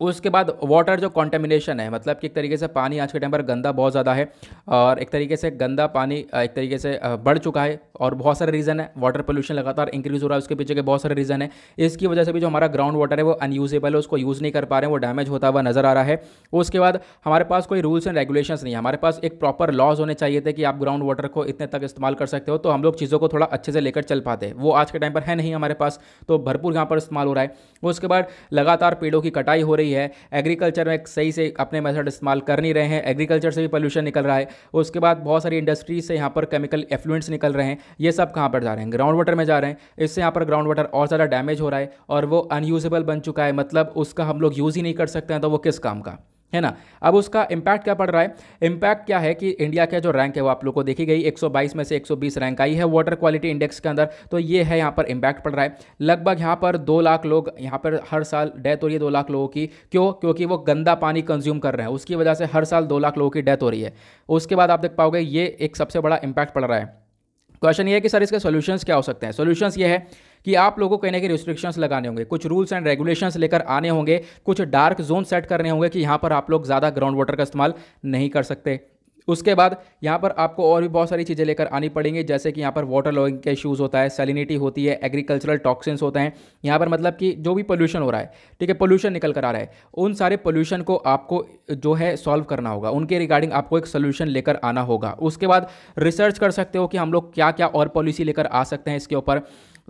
उसके बाद वाटर जो कॉन्टेमिनेशन है मतलब कि एक तरीके से पानी आज के टाइम पर गंदा बहुत ज़्यादा है और एक तरीके से गंदा पानी एक तरीके से बढ़ चुका है और बहुत सारे रीज़न है वाटर पोल्यूशन लगातार इंक्रीज़ हो रहा है उसके पीछे के बहुत सारे रीज़न है इसकी वजह से भी जो हमारा ग्राउंड वाटर है वो अनयूजेबल है उसको यूज़ नहीं कर पा रहे हैं वो डैमेज होता हुआ नज़र आ रहा है उसके बाद हमारे पास कोई रूल्स एंड रेगुलेशन नहीं है हमारे पास एक प्रॉपर लॉज होने चाहिए थे कि आप ग्राउंड वाटर को इतने तक इस्तेमाल कर सकते हो तो हम लोग चीज़ों को थोड़ा अच्छे से लेकर चल पाते वो आज के टाइम पर है नहीं हमारे पास तो भरपूर यहाँ पर इस्तेमाल हो रहा है उसके बाद लगातार पेड़ों की कटाई हो रही रही है एग्रीकल्चर में सही से अपने मेथड इस्तेमाल कर नहीं रहे हैं एग्रीकल्चर से भी पोल्यूशन निकल रहा है उसके बाद बहुत सारी इंडस्ट्रीज से यहाँ पर केमिकल एफ्लुएंस निकल रहे हैं ये सब कहाँ पर जा रहे हैं ग्राउंड वाटर में जा रहे हैं इससे यहाँ पर ग्राउंड वाटर और ज़्यादा डैमेज हो रहा है और वो अनयूजेबल बन चुका है मतलब उसका हम लोग यूज़ ही नहीं कर सकते हैं तो वो किस काम का है ना अब उसका इम्पैक्ट क्या पड़ रहा है इम्पैक्ट क्या है कि इंडिया का जो रैंक है वो आप लोग को देखी गई 122 में से 120 रैंक आई है वाटर क्वालिटी इंडेक्स के अंदर तो ये है यहाँ पर इम्पैक्ट पड़ रहा है लगभग यहाँ पर दो लाख लोग यहाँ पर हर साल डेथ हो रही है दो लाख लोगों की क्यों क्योंकि वो गंदा पानी कंज्यूम कर रहे हैं उसकी वजह से हर साल दो लाख लोगों की डेथ हो रही है उसके बाद आप देख पाओगे ये एक सबसे बड़ा इम्पैक्ट पड़ रहा है क्वेश्चन ये है कि सर इसके सॉल्यूशंस क्या हो सकते हैं सॉल्यूशंस ये है कि आप लोगों को कहने के रिस्ट्रिक्शंस लगाने होंगे कुछ रूल्स एंड रेगुलेशंस लेकर आने होंगे कुछ डार्क जोन सेट करने होंगे कि यहाँ पर आप लोग ज़्यादा ग्राउंड वाटर का इस्तेमाल नहीं कर सकते उसके बाद यहाँ पर आपको और भी बहुत सारी चीज़ें लेकर आनी पड़ेंगी जैसे कि यहाँ पर वाटर लॉगिंग के इशूज़ होता है सेलिनिटी होती है एग्रीकल्चरल टॉक्सिन्स होते हैं यहाँ पर मतलब कि जो भी पोल्यूशन हो रहा है ठीक है पोल्यूशन निकल कर आ रहा है उन सारे पोल्यूशन को आपको जो है सॉल्व करना होगा उनके रिगार्डिंग आपको एक सोल्यूशन लेकर आना होगा उसके बाद रिसर्च कर सकते हो कि हम लोग क्या क्या और पॉलिसी लेकर आ सकते हैं इसके ऊपर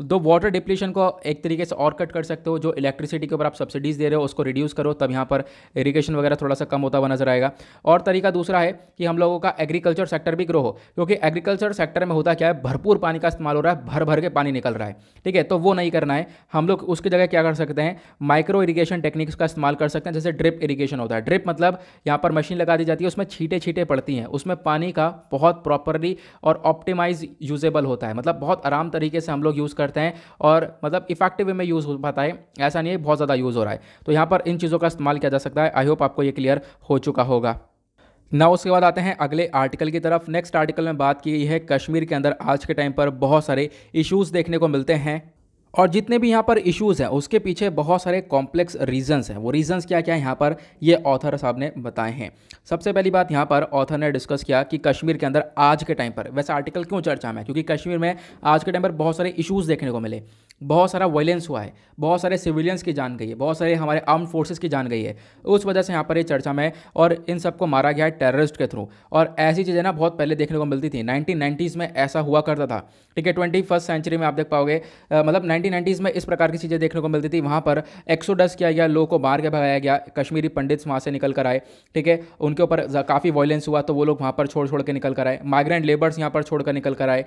दो वाटर डिप्लीशन को एक तरीके से और कट कर सकते हो जो इलेक्ट्रिसिटी के ऊपर आप सब्सिडीज़ दे रहे हो उसको रिड्यूस करो तब यहाँ पर इरीगेशन वगैरह थोड़ा सा कम होता हुआ नजर आएगा और तरीका दूसरा है कि हम लोगों का एग्रीकल्चर सेक्टर भी ग्रो हो क्योंकि एग्रीकल्चर सेक्टर में होता क्या है भरपूर पानी का इस्तेमाल हो रहा है भर भर के पानी निकल रहा है ठीक है तो वो नहीं करना है हम लोग उसकी जगह क्या कर सकते हैं माइक्रो इरीगेशन टेक्निक्स का इस्तेमाल कर सकते हैं जैसे ड्रिप इरीगेशन होता है ड्रिप मतलब यहाँ पर मशीन लगा दी जाती है उसमें छीटे छीटे पड़ती हैं उसमें पानी का बहुत प्रॉपरली और ऑप्टिमाइज यूजेबल होता है मतलब बहुत आराम तरीके से हम लोग यूज़ कर करते हैं और मतलब इफेक्टिव वे में यूज़ हो पाता है ऐसा नहीं है बहुत ज़्यादा यूज़ हो रहा है तो यहाँ पर इन चीज़ों का इस्तेमाल किया जा सकता है आई होप आपको ये क्लियर हो चुका होगा ना उसके बाद आते हैं अगले आर्टिकल की तरफ नेक्स्ट आर्टिकल में बात की गई है कश्मीर के अंदर आज के टाइम पर बहुत सारे इश्यूज़ देखने को मिलते हैं और जितने भी यहाँ पर इश्यूज़ हैं उसके पीछे बहुत सारे कॉम्प्लेक्स रीजंस हैं वो रीजंस क्या क्या है यहाँ पर ये ऑथर साहब ने बताए हैं सबसे पहली बात यहाँ पर ऑथर ने डिस्कस किया कि कश्मीर के अंदर आज के टाइम पर वैसे आर्टिकल क्यों चर्चा में क्योंकि कश्मीर में आज के टाइम पर बहुत सारे इशूज़ देखने को मिले बहुत सारा वायलेंस हुआ है बहुत सारे सिविलियंस की जान गई है बहुत सारे हमारे आर्म फोर्सेस की जान गई है उस वजह से यहाँ पर ये चर्चा में और इन सबको मारा गया है टेररिस्ट के थ्रू और ऐसी चीज़ें ना बहुत पहले देखने को मिलती थी नाइनटीन में ऐसा हुआ करता था ठीक है ट्वेंटी सेंचुरी में आप देख पाओगे मतलब नाइनटीन में इस प्रकार की चीज़ें देखने को मिलती थी वहाँ पर एक्सोडस किया गया लोगों को मार के भगाया गया कश्मीरी पंडित वहाँ से निकल कर आए ठीक है उनके ऊपर काफ़ी वायलेंस हुआ तो वो लोग वहाँ पर छोड़ छोड़ के निकल कर आए माइग्रेंट लेबर्स यहाँ पर छोड़ कर निकल कर आए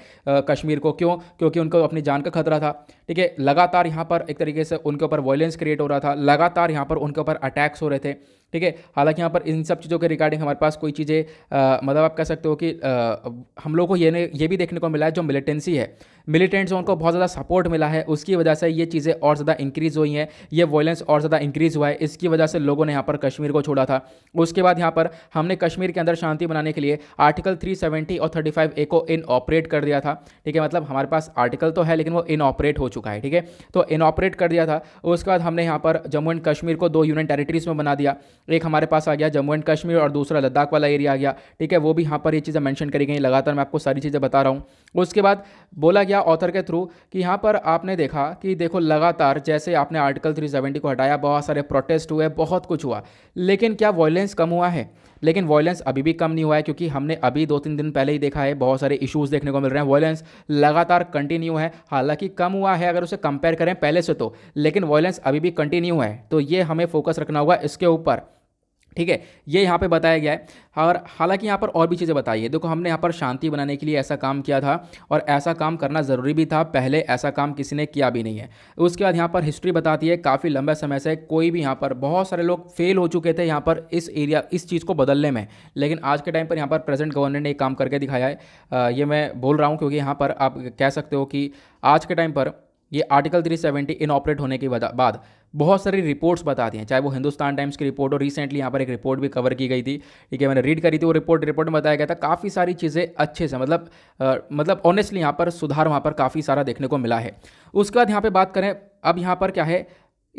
कश्मीर को क्यों क्योंकि उनको अपनी जान का खतरा था ठीक है लगातार यहाँ पर एक तरीके से उनके ऊपर वॉयलेंस क्रिएट हो रहा था लगातार यहाँ पर उनके ऊपर अटैक्स हो रहे थे ठीक है हालांकि यहाँ पर इन सब चीज़ों के रिगार्डिंग हमारे पास कोई चीज़ें मतलब आप कह सकते हो कि आ, हम लोग को ये ये भी देखने को मिला है जो मिलिटेंसी है मिलिटेंट्स उनको बहुत ज़्यादा सपोर्ट मिला है उसकी वजह से ये चीज़ें और ज़्यादा इंक्रीज़ हुई हैं ये वॉयलेंस और ज़्यादा इंक्रीज़ हुआ है इसकी वजह से लोगों ने यहाँ पर कश्मीर को छोड़ा था उसके बाद यहाँ पर हमने कश्मीर के अंदर शांति बनाने के लिए आर्टिकल 370 और 35 ए को इन ऑपरेट कर दिया था ठीक है मतलब हमारे पास आर्टिकल तो है लेकिन वो इन ऑपरेट हो चुका है ठीक है तो इन ऑपरेट कर दिया था उसके बाद हमने यहाँ पर जम्मू एंड कश्मीर को दो यूनियन टेरिटरीज में बना दिया एक हमारे पास आ गया जम्मू एंड कश्मीर और दूसरा लद्दाख वाला एरिया आ गया ठीक है वो भी यहाँ पर ये चीज़ें मैंशन करी गई लगातार मैं आपको सारी चीज़ें बता रहा हूँ उसके बाद बोला गया ऑथर के थ्रू कि यहाँ पर आपने देखा कि देखो लगातार जैसे आपने आर्टिकल थ्री को हटाया बहुत सारे प्रोटेस्ट हुए बहुत कुछ हुआ लेकिन क्या वॉयलेंस कम हुआ है लेकिन वॉयलेंस अभी भी कम नहीं हुआ है क्योंकि हमने अभी दो तीन दिन पहले ही देखा है बहुत सारे इशूज़ देखने को मिल रहे हैं वॉयलेंस लगातार कंटिन्यू है हालांकि कम हुआ है अगर उसे कंपेयर करें पहले से तो लेकिन वॉयलेंस अभी भी कंटिन्यू है तो ये हमें फोकस रखना होगा इसके ऊपर ठीक है ये यहाँ पे बताया गया है और हालांकि यहाँ पर और भी चीज़ें बताई है देखो हमने यहाँ पर शांति बनाने के लिए ऐसा काम किया था और ऐसा काम करना ज़रूरी भी था पहले ऐसा काम किसी ने किया भी नहीं है उसके बाद यहाँ पर हिस्ट्री बताती है काफ़ी लंबे समय से कोई भी यहाँ पर बहुत सारे लोग फेल हो चुके थे यहाँ पर इस एरिया इस चीज़ को बदलने में लेकिन आज के टाइम पर यहाँ पर प्रेजेंट गवर्नमेंट ने एक काम करके दिखाया है ये मैं बोल रहा हूँ क्योंकि यहाँ पर आप कह सकते हो कि आज के टाइम पर ये आर्टिकल 370 इनऑपरेट होने के बाद बहुत सारी रिपोर्ट्स बताती हैं चाहे वो हिंदुस्तान टाइम्स की रिपोर्ट हो रिसेंटली यहाँ पर एक रिपोर्ट भी कवर की गई थी ठीक है मैंने रीड करी थी वो रिपोर्ट रिपोर्ट में बताया गया था काफ़ी सारी चीज़ें अच्छे से मतलब आ, मतलब ऑनेस्टली यहाँ पर सुधार वहाँ पर काफ़ी सारा देखने को मिला है उसके बाद यहाँ पर बात करें अब यहाँ पर क्या है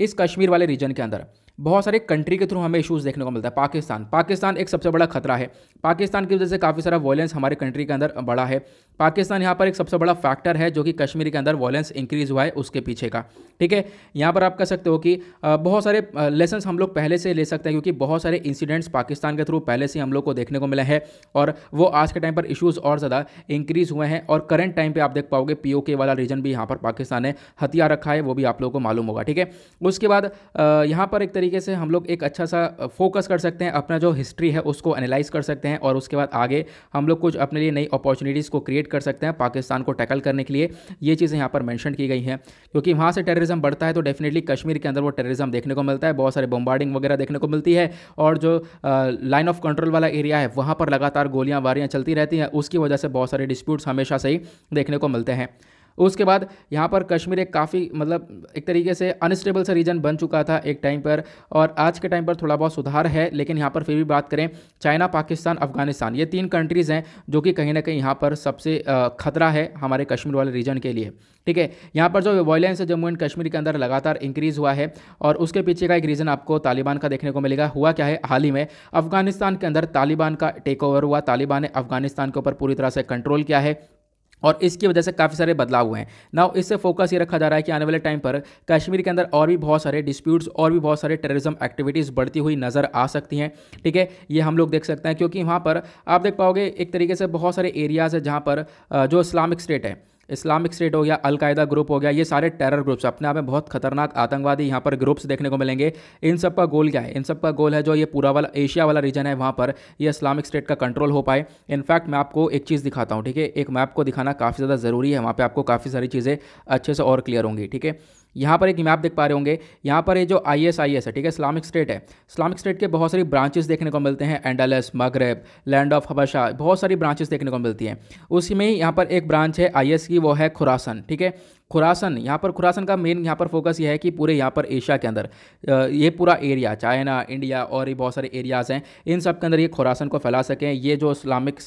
इस कश्मीर वाले रीजन के अंदर बहुत सारे कंट्री के थ्रू हमें इशूज़ देखने को मिलता है पाकिस्तान पाकिस्तान एक सबसे बड़ा खतरा है पाकिस्तान की वजह से काफ़ी सारा वॉयलेंस हमारे कंट्री के अंदर बढ़ा है पाकिस्तान यहाँ पर एक सबसे बड़ा फैक्टर है जो कि कश्मीर के अंदर वॉयलेंस इंक्रीज हुआ है उसके पीछे का ठीक है यहाँ पर आप कह सकते हो कि बहुत सारे लेसन हम लोग पहले से ले सकते हैं क्योंकि बहुत सारे इंसिडेंट्स पाकिस्तान के थ्रू पहले से हम लोग को देखने को मिले हैं और वो आज के टाइम पर इशूज़ और ज़्यादा इंक्रीज़ हुए हैं और करंट टाइम पर आप देख पाओगे पी के वाला रीजन भी यहाँ पर पाकिस्तान ने हथियार रखा है वो भी आप लोगों को मालूम होगा ठीक है उसके बाद यहाँ पर एक तरीके से हम लोग एक अच्छा सा फोकस कर सकते हैं अपना जो हिस्ट्री है उसको एनालाइज कर सकते हैं और उसके बाद आगे हम लोग कुछ अपने लिए नई अपॉर्चुनिटीज़ को क्रिएट क्रिएट कर सकते हैं पाकिस्तान को टैकल करने के लिए ये चीज़ें यहाँ पर मैंशन की गई हैं क्योंकि वहाँ से टेररिज्म बढ़ता है तो डेफिनेटली कश्मीर के अंदर वो टेररिज्म देखने को मिलता है बहुत सारे बॉम्बार्डिंग वगैरह देखने को मिलती है और जो लाइन ऑफ कंट्रोल वाला एरिया है वहाँ पर लगातार गोलियाँ वारियाँ चलती रहती हैं उसकी वजह से बहुत सारे डिस्प्यूट्स हमेशा से ही देखने को मिलते हैं उसके बाद यहाँ पर कश्मीर एक काफ़ी मतलब एक तरीके से अनस्टेबल सा रीजन बन चुका था एक टाइम पर और आज के टाइम पर थोड़ा बहुत सुधार है लेकिन यहाँ पर फिर भी बात करें चाइना पाकिस्तान अफगानिस्तान ये तीन कंट्रीज़ हैं जो कि कहीं ना कहीं यहाँ पर सबसे खतरा है हमारे कश्मीर वाले रीजन के लिए ठीक है यहाँ पर जो वॉयलेंस है जम्मू एंड कश्मीर के अंदर लगातार इंक्रीज़ हुआ है और उसके पीछे का एक रीज़न आपको तालिबान का देखने को मिलेगा हुआ क्या है हाल ही में अफगानिस्तान के अंदर तालिबान का टेक ओवर हुआ तालिबान ने अफगानिस्तान के ऊपर पूरी तरह से कंट्रोल किया है और इसकी वजह से काफ़ी सारे बदलाव हुए हैं ना इससे फोकस ये रखा जा रहा है कि आने वाले टाइम पर कश्मीर के अंदर और भी बहुत सारे डिस्प्यूट्स और भी बहुत सारे टेररिज्म एक्टिविटीज़ बढ़ती हुई नज़र आ सकती हैं ठीक है ये हम लोग देख सकते हैं क्योंकि वहाँ पर आप देख पाओगे एक तरीके से बहुत सारे एरियाज़ है जहाँ पर जो इस्लामिक स्टेट है इस्लामिक स्टेट हो गया अलकायदा ग्रुप हो गया ये सारे टेरर ग्रुप्स अपने आप में बहुत खतरनाक आतंकवादी यहाँ पर ग्रुप्स देखने को मिलेंगे इन सब का गोल क्या है इन सब का गोल है जो ये पूरा वाला एशिया वाला रीजन है वहाँ पर ये इस्लामिक स्टेट का कंट्रोल हो पाए इनफैक्ट मैं आपको एक चीज़ दिखाता हूँ ठीक है एक मैप को दिखाना काफ़ी ज़्यादा ज़रूरी है वहाँ पर आपको काफ़ी सारी चीज़ें अच्छे से और क्लियर होंगी ठीक है यहाँ पर एक मैप देख पा रहे होंगे यहाँ पर ये जो आई एस आई एस है ठीक है इस्लामिक स्टेट है इस्लामिक स्टेट के बहुत सारी ब्रांचेस देखने को मिलते हैं एंडलस मगरब लैंड ऑफ हबशा बहुत सारी ब्रांचेस देखने को मिलती हैं उसी में यहाँ पर एक ब्रांच है आई की वो है खुरासन ठीक है खुरासन यहाँ पर खुरासन का मेन यहाँ पर फोकस ये है कि पूरे यहाँ पर एशिया के अंदर ये पूरा एरिया चाइना इंडिया और ये बहुत सारे एरियाज़ हैं इन सब के अंदर ये खुरासन को फैला सकें ये जो इस्लामिक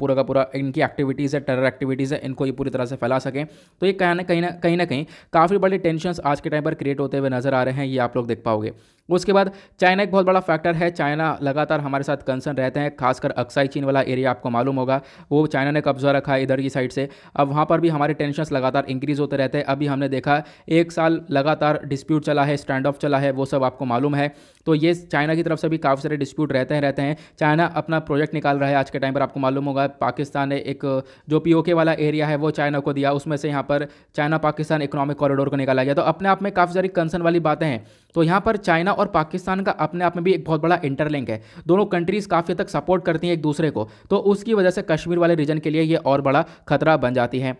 पूरा का पूरा इनकी एक्टिविटीज़ है टेरर एक्टिविटीज़ है इनको ये पूरी तरह से फैला सकें तो ये कहीं ना कहीं ना कहीं ना कहीं काफ़ी बड़े टेंशन आज के टाइम पर क्रिएट होते हुए नज़र आ रहे हैं ये आप लोग देख पाओगे उसके बाद चाइना एक बहुत बड़ा फैक्टर है चाइना लगातार हमारे साथ कंसर्न रहते हैं खासकर अक्साई चीन वाला एरिया आपको मालूम होगा वो चाइना ने कब्जा रखा है इधर की साइड से अब वहाँ पर भी हमारे टेंशन लगातार इंक्रीज़ होते रहते हैं अभी हमने देखा एक साल लगातार डिस्प्यूट चला है स्टैंड ऑफ चला है वो सब आपको मालूम है तो ये चाइना की तरफ से भी काफ़ी सारे डिस्प्यूट रहते हैं रहते हैं चाइना अपना प्रोजेक्ट निकाल रहा है आज के टाइम पर आपको मालूम होगा पाकिस्तान ने एक जो पीओके वाला एरिया है वो चाइना को दिया उसमें से यहाँ पर चाइना पाकिस्तान इकोनॉमिक कॉरिडोर को निकाला गया तो अपने आप में काफ़ी सारी कंसर्न वाली बातें हैं तो यहाँ पर चाइना और पाकिस्तान का अपने आप में भी एक बहुत बड़ा इंटरलिंक है दोनों कंट्रीज काफ़ी तक सपोर्ट करती हैं एक दूसरे को तो उसकी वजह से कश्मीर वाले रीजन के लिए ये और बड़ा खतरा बन जाती है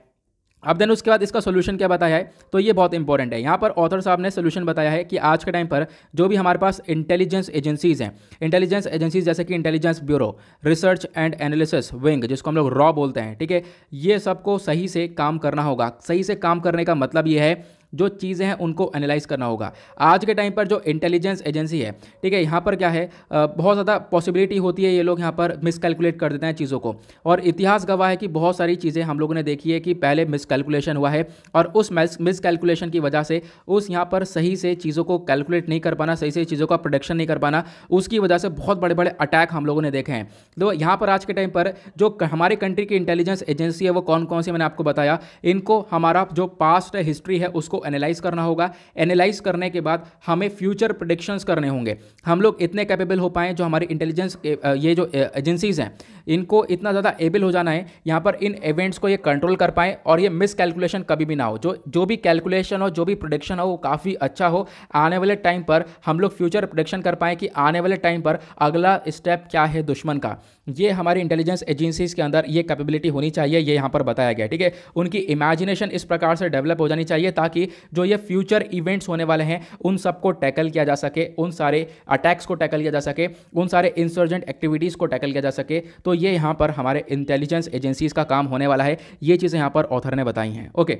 अब देन उसके बाद इसका सोल्यूशन क्या बताया है तो ये बहुत इंपॉर्टेंट है यहाँ पर ऑथर साहब ने सोल्यूशन बताया है कि आज के टाइम पर जो भी हमारे पास इंटेलिजेंस एजेंसीज़ हैं इंटेलिजेंस एजेंसीज जैसे कि intelligence bureau research and analysis wing जिसको हम लोग रॉ बोलते हैं ठीक है ये सबको सही से काम करना होगा सही से काम करने का मतलब ये है जो चीज़ें हैं उनको एनालाइज करना होगा आज के टाइम पर जो इंटेलिजेंस एजेंसी है ठीक है यहाँ पर क्या है बहुत ज़्यादा पॉसिबिलिटी होती है ये लोग यहाँ पर मिसकैलकुलेट कर देते हैं चीज़ों को और इतिहास गवाह है कि बहुत सारी चीज़ें हम लोगों ने देखी है कि पहले मिसकैलकुलेशन हुआ है और उस मिसकैलकुलेशन की वजह से उस यहाँ पर सही से चीज़ों को कैलकुलेट नहीं कर पाना सही से चीज़ों का प्रोडक्शन नहीं कर पाना उसकी वजह से बहुत बड़े बड़े अटैक हम लोगों ने देखे हैं तो यहाँ पर आज के टाइम पर जो हमारे कंट्री की इंटेलिजेंस एजेंसी है वो कौन कौन सी मैंने आपको बताया इनको हमारा जो पास्ट हिस्ट्री है उसको एनालाइज करना होगा एनालाइज करने के बाद हमें फ्यूचर प्रोडिक्शंस करने होंगे हम लोग इतने कैपेबल हो पाएँ जो हमारे इंटेलिजेंस ये जो एजेंसीज़ हैं इनको इतना ज़्यादा एबल हो जाना है यहाँ पर इन इवेंट्स को ये कंट्रोल कर पाएँ और ये मिस कैलकुलेशन कभी भी ना हो जो जो भी कैलकुलेशन हो जो भी प्रोडिक्शन हो वो काफ़ी अच्छा हो आने वाले टाइम पर हम लोग फ्यूचर प्रोडिक्शन कर पाएँ कि आने वाले टाइम पर अगला स्टेप क्या है दुश्मन का ये हमारी इंटेलिजेंस एजेंसीज के अंदर ये कैपेबिलिटी होनी चाहिए ये यहाँ पर बताया गया ठीक है उनकी इमेजिनेशन इस प्रकार से डेवलप हो जानी चाहिए ताकि जो ये फ्यूचर इवेंट्स होने वाले हैं उन सबको टैकल किया जा सके उन सारे अटैक्स को टैकल किया जा सके उन सारे इंसर्जेंट एक्टिविटीज़ को टैकल किया जा सके तो ये यहाँ पर हमारे इंटेलिजेंस एजेंसीज़ का काम होने वाला है ये चीज़ें यहाँ पर ऑथर ने बताई हैं ओके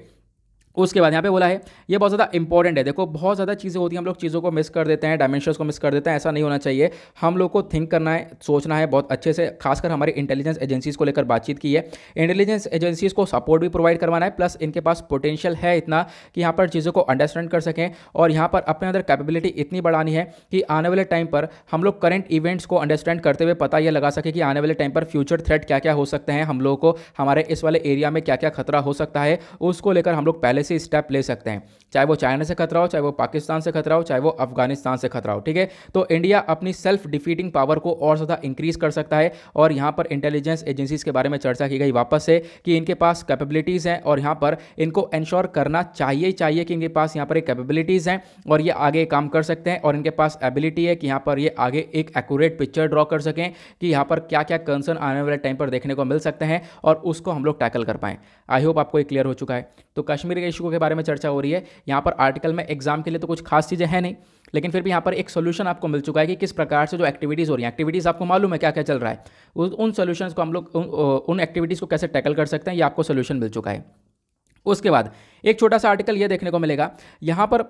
उसके बाद यहाँ पे बोला है ये बहुत ज़्यादा इंपॉर्टेंट है देखो बहुत ज़्यादा चीज़ें होती हैं हम लोग चीज़ों को मिस कर देते हैं डायमेंशन को मिस कर देते हैं ऐसा नहीं होना चाहिए हम लोग को थिंक करना है सोचना है बहुत अच्छे से खासकर हमारे इंटेलिजेंस एजेंसीज़ को लेकर बातचीत की है इंटेलिजेंस एजेंसीज़ को सपोर्ट भी प्रोवाइड करवाना है प्लस इनके पास पोटेंशियल है इतना कि यहाँ पर चीज़ों को अंडरस्टैंड कर सकें और यहाँ पर अपने अंदर कैपेबिलिटी इतनी बढ़ानी है कि आने वाले टाइम पर हम लोग करंट इवेंट्स को अंडरस्टैंड करते हुए पता यह लगा सके कि आने वाले टाइम पर फ्यूचर थ्रेट क्या क्या हो सकते हैं हम लोगों को हमारे इस वाले एरिया में क्या क्या खतरा हो सकता है उसको लेकर हम लोग पहले पहले से स्टेप ले सकते हैं चाहे वो चाइना से खतरा हो चाहे वो पाकिस्तान से खतरा हो चाहे वो अफगानिस्तान से खतरा हो ठीक है तो इंडिया अपनी सेल्फ डिफीटिंग पावर को और ज़्यादा इंक्रीज कर सकता है और यहाँ पर इंटेलिजेंस एजेंसीज के बारे में चर्चा की गई वापस से कि इनके पास कैपेबिलिटीज़ हैं और यहाँ पर इनको इंश्योर करना चाहिए ही चाहिए कि इनके पास यहाँ पर कैपेबिलिटीज़ हैं और ये आगे काम कर सकते हैं और इनके पास एबिलिटी है कि यहाँ पर ये आगे एक एक्यूरेट पिक्चर ड्रॉ कर सकें कि यहाँ पर क्या क्या कंसर्न आने वाले टाइम पर देखने को मिल सकते हैं और उसको हम लोग टैकल कर पाएँ आई होप आपको ये क्लियर हो चुका है तो कश्मीर के इशू के बारे में चर्चा हो रही है यहाँ पर आर्टिकल में एग्जाम के लिए तो कुछ खास चीज़ें हैं नहीं लेकिन फिर भी यहाँ पर एक सोल्यूशन आपको मिल चुका है कि किस प्रकार से जो एक्टिविटीज़ हो रही हैं एक्टिविटीज़ आपको मालूम है क्या क्या चल रहा है उन सोल्यूशन को हम लोग उन एक्टिविटीज़ को कैसे टैकल कर सकते हैं ये आपको सोल्यूशन मिल चुका है उसके बाद एक छोटा सा आर्टिकल ये देखने को मिलेगा यहाँ पर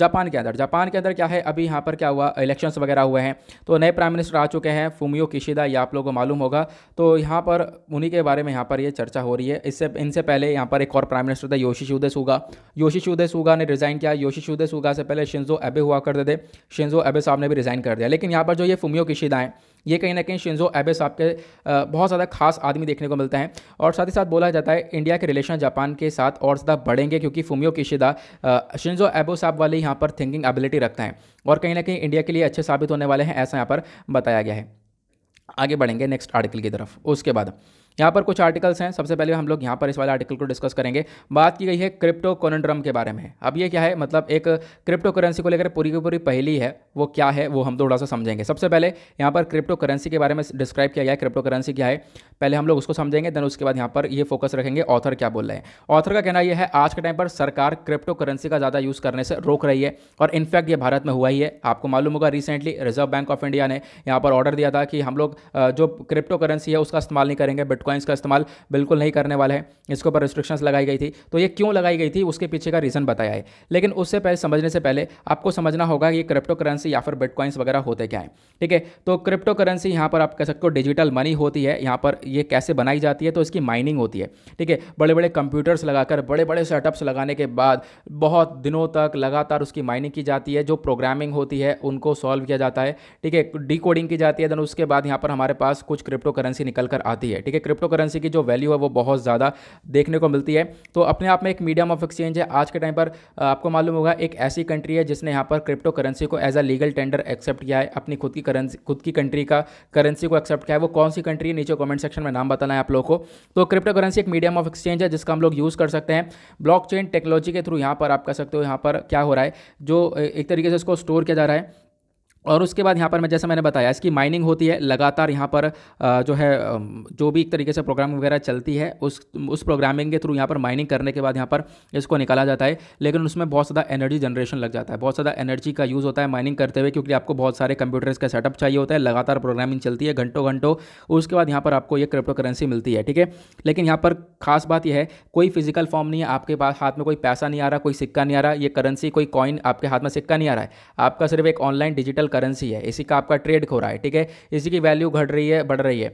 जापान के अंदर जापान के अंदर क्या है अभी यहाँ पर क्या हुआ इलेक्शंस वगैरह हुए हैं तो नए प्राइम मिनिस्टर आ चुके हैं फूमियो किशिदा ये आप लोगों को मालूम होगा तो यहाँ पर उन्हीं के बारे में यहाँ पर ये चर्चा हो रही है इससे इनसे पहले यहाँ पर एक और प्राइम मिनिस्टर था Yoshihide Suga Yoshihide सूगा ने रिज़ाइन किया योशी शुदे सूगा से पहले शिंजो एबे हुआ करते थे शिंजो एबे साहब ने भी रिज़ाइन कर दिया लेकिन यहाँ पर जो ये फूमियो किशिदा हैं ये कहीं ना कहीं शिंजो एबे साहब के बहुत ज़्यादा खास आदमी देखने को मिलता है और साथ ही साथ बोला जाता है इंडिया के रिलेशन जापान के साथ और ज़्यादा बढ़ेंगे क्योंकि फूमियो किशिदा शिंजो एबो साहब वाले यहाँ पर थिंकिंग एबिलिटी रखते हैं और कहीं ना कहीं इंडिया के लिए अच्छे साबित होने वाले हैं ऐसा यहाँ पर बताया गया है आगे बढ़ेंगे नेक्स्ट आर्टिकल की तरफ उसके बाद यहाँ पर कुछ आर्टिकल्स हैं सबसे पहले हम लोग यहाँ पर इस वाले आर्टिकल को डिस्कस करेंगे बात की गई है क्रिप्टो कोनड्रम के बारे में अब ये क्या है मतलब एक क्रिप्टो करेंसी को लेकर पूरी की पूरी पहली है वो क्या है वो हम थोड़ा सा समझेंगे सबसे पहले यहाँ पर क्रिप्टो करेंसी के बारे में डिस्क्राइब किया गया है क्रिप्टो करेंसी क्या है पहले हम लोग उसको समझेंगे देन उसके बाद यहाँ पर ये फोकस रखेंगे ऑथर क्या बोल रहे हैं ऑथर का कहना यह है आज के टाइम पर सरकार क्रिप्टो करेंसी का ज़्यादा यूज़ करने से रोक रही है और इनफैक्ट ये भारत में हुआ ही है आपको मालूम होगा recently reserve bank of India ने यहाँ पर ऑर्डर दिया था कि हम लोग जो क्रिप्टो करेंसी है उसका इस्तेमाल नहीं करेंगे बिट बिटकॉइंस का इस्तेमाल बिल्कुल नहीं करने वाला है इसके ऊपर रिस्ट्रिक्शंस लगाई गई थी तो ये क्यों लगाई गई थी उसके पीछे का रीज़न बताया है लेकिन उससे पहले समझने से पहले आपको समझना होगा कि क्रिप्टो करेंसी या फिर बिटकॉइंस वगैरह होते क्या है ठीक है तो क्रिप्टो करेंसी यहाँ पर आप कह सकते हो डिजिटल मनी होती है यहाँ पर ये कैसे बनाई जाती है तो इसकी माइनिंग होती है ठीक है बड़े बड़े कंप्यूटर्स लगाकर बड़े बड़े सेटअप्स लगाने के बाद बहुत दिनों तक लगातार उसकी माइनिंग की जाती है जो प्रोग्रामिंग होती है उनको सॉल्व किया जाता है ठीक है डी की जाती है देन उसके बाद यहाँ पर हमारे पास कुछ क्रिप्टो करेंसी निकल कर आती है ठीक है क्रिप्टो करेंसी की जो वैल्यू है वो बहुत ज़्यादा देखने को मिलती है तो अपने आप में एक मीडियम ऑफ एक्सचेंज है आज के टाइम पर आपको मालूम होगा एक ऐसी कंट्री है जिसने यहाँ पर क्रिप्टो करेंसी को as a legal tender accept किया है अपनी खुद की करेंसी खुद की कंट्री का करेंसी को एक्सेप्ट किया है वो कौन सी कंट्री है नीचे कमेंट सेक्शन में नाम बताना है आप लोगों को तो क्रिप्टो करेंसी एक मीडियम ऑफ एक्सचेंज है जिसका हम लोग यूज़ कर सकते हैं ब्लॉक टेक्नोलॉजी के थ्रू यहाँ पर आप कह सकते हो यहाँ पर क्या हो रहा है जो एक तरीके से इसको स्टोर किया जा रहा है और उसके बाद यहाँ पर मैं जैसा मैंने बताया इसकी माइनिंग होती है लगातार यहाँ पर जो है जो भी एक तरीके से प्रोग्राम वगैरह चलती है उस उस प्रोग्रामिंग के थ्रू यहाँ पर माइनिंग करने के बाद यहाँ पर इसको निकाला जाता है लेकिन उसमें बहुत ज़्यादा एनर्जी जनरेशन लग जाता है बहुत ज़्यादा एनर्जी का यूज़ होता है माइनिंग करते हुए क्योंकि आपको बहुत सारे कंप्यूटर्स का सेटअप चाहिए होता है लगातार प्रोग्रामिंग चलती है घंटों घंटों उसके बाद यहाँ पर आपको ये क्रिप्टो करेंसी मिलती है ठीक है लेकिन यहाँ पर खास बात यह है कोई फिजिकल फॉर्म नहीं है आपके पास हाथ में कोई पैसा नहीं आ रहा कोई सिक्का नहीं आ रहा ये करेंसी कोई कॉइन आपके हाथ में सिक्का नहीं आ रहा है आपका सिर्फ एक ऑनलाइन डिजिटल करेंसी है इसी का आपका ट्रेड हो रहा है ठीक है इसी की वैल्यू घट रही है बढ़ रही है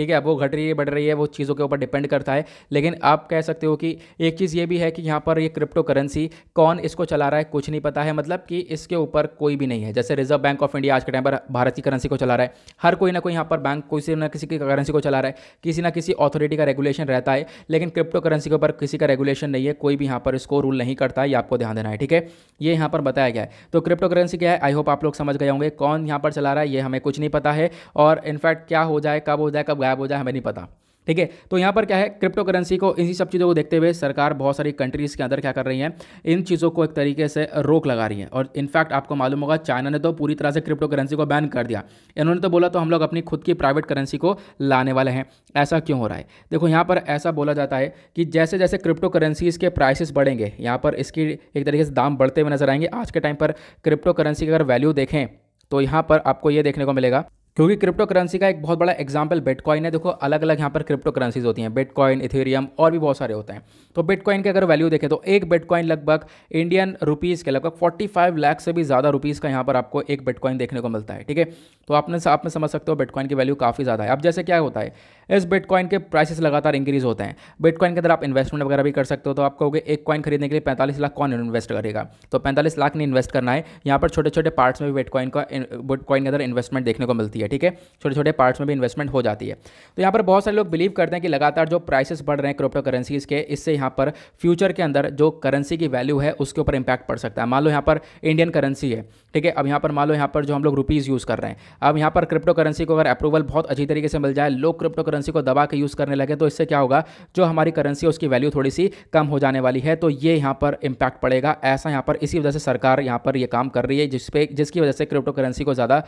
ठीक है अब वो घट रही है बढ़ रही है वो चीज़ों के ऊपर डिपेंड करता है लेकिन आप कह सकते हो कि एक चीज़ ये भी है कि यहाँ पर ये क्रिप्टो करेंसी कौन इसको चला रहा है कुछ नहीं पता है मतलब कि इसके ऊपर कोई भी नहीं है जैसे रिजर्व बैंक ऑफ इंडिया आज के टाइम पर भारत की करेंसी को चला रहा है हर कोई ना कोई यहाँ पर बैंक किसी ना किसी की करेंसी को चला रहा है किसी ना किसी अथॉरिटी का रेगुलेशन रहता है लेकिन क्रिप्टो करेंसी के ऊपर किसी का रेगुलेशन नहीं है कोई भी यहाँ पर इसको रूल नहीं करता है ये आपको ध्यान देना है ठीक है ये यहाँ पर बताया गया है तो क्रिप्टो करेंसी क्या है आई होप आप लोग समझ गए होंगे कौन यहाँ पर चला रहा है ये हमें कुछ नहीं पता है और इनफैक्ट क्या हो जाए कब हो जाए कब गायब हो जाए हमें नहीं पता ठीक है तो यहाँ पर क्या है क्रिप्टो करेंसी को इन्हीं सब चीज़ों को देखते हुए सरकार बहुत सारी कंट्रीज़ के अंदर क्या कर रही है इन चीज़ों को एक तरीके से रोक लगा रही है और इनफैक्ट आपको मालूम होगा चाइना ने तो पूरी तरह से क्रिप्टो करेंसी को बैन कर दिया इन्होंने तो बोला तो हम लोग अपनी खुद की प्राइवेट करेंसी को लाने वाले हैं ऐसा क्यों हो रहा है देखो यहाँ पर ऐसा बोला जाता है कि जैसे जैसे क्रिप्टो करेंसीज़ के प्राइसेस बढ़ेंगे यहाँ पर इसकी एक तरीके से दाम बढ़ते हुए नजर आएंगे आज के टाइम पर क्रिप्टो करेंसी की अगर वैल्यू देखें तो यहाँ पर आपको ये देखने को मिलेगा क्योंकि क्रिप्टो करेंसी का एक बहुत बड़ा एग्जाम्पल बिटकॉइन है देखो अलग अलग यहाँ पर क्रिप्टो करेंसीज होती हैं बिटकॉइन इथेरियम और भी बहुत सारे होते हैं तो बिटकॉइन के अगर वैल्यू देखें तो एक बिटकॉइन लगभग इंडियन रुपीज़ के लगभग 45 लाख से भी ज़्यादा रुपीज़ का यहाँ पर आपको एक बिटकॉइन देखने को मिलता है ठीक है तो आपने आप में समझ सकते हो बिटकॉइन की वैल्यू काफ़ी ज़्यादा है अब जैसे क्या होता है इस बिटकॉइन के प्राइसेस लगातार इंक्रीज होते हैं बिटकॉइन के अंदर आप इन्वेस्टमेंट वगैरह भी कर सकते हो तो आप कहोगे एक कॉइन खरीदने के लिए पैंतालीस लाख कौन इन्वेस्ट करेगा तो पैंतालीस लाख नहीं इन्वेस्ट करना है यहाँ पर छोटे छोटे पार्ट्स में भी बिटकॉइन का बिटकॉइन के अंदर इन्वेस्टमेंट देखने को मिलती है है ठीक है छोटे छोटे पार्ट्स में भी इन्वेस्टमेंट हो जाती है तो यहाँ पर बहुत सारे लोग बिलीव करते हैं कि लगातार जो प्राइसेस बढ़ रहे हैं क्रिप्टो करेंसीज़ के इससे यहाँ पर फ्यूचर के अंदर जो करेंसी की वैल्यू है उसके ऊपर इंपैक्ट पड़ सकता है मान लो यहाँ पर इंडियन करेंसी है ठीक है अब यहाँ पर मान लो यहाँ पर जो हम लोग रुपीज़ यूज़ कर रहे हैं अब यहाँ पर क्रिप्टो करेंसी को अगर अप्रूवल बहुत अच्छी तरीके से मिल जाए लोग क्रिप्टो करेंसी को दबा के यूज़ करने लगे तो इससे क्या होगा जो हमारी करेंसी है उसकी वैल्यू थोड़ी सी कम हो जाने वाली है तो ये यहाँ पर इंपैक्ट पड़ेगा ऐसा यहाँ पर इसी वजह से सरकार यहाँ पर ये काम कर रही है जिसपे जिसकी वजह से क्रिप्टो करेंसी को ज़्यादा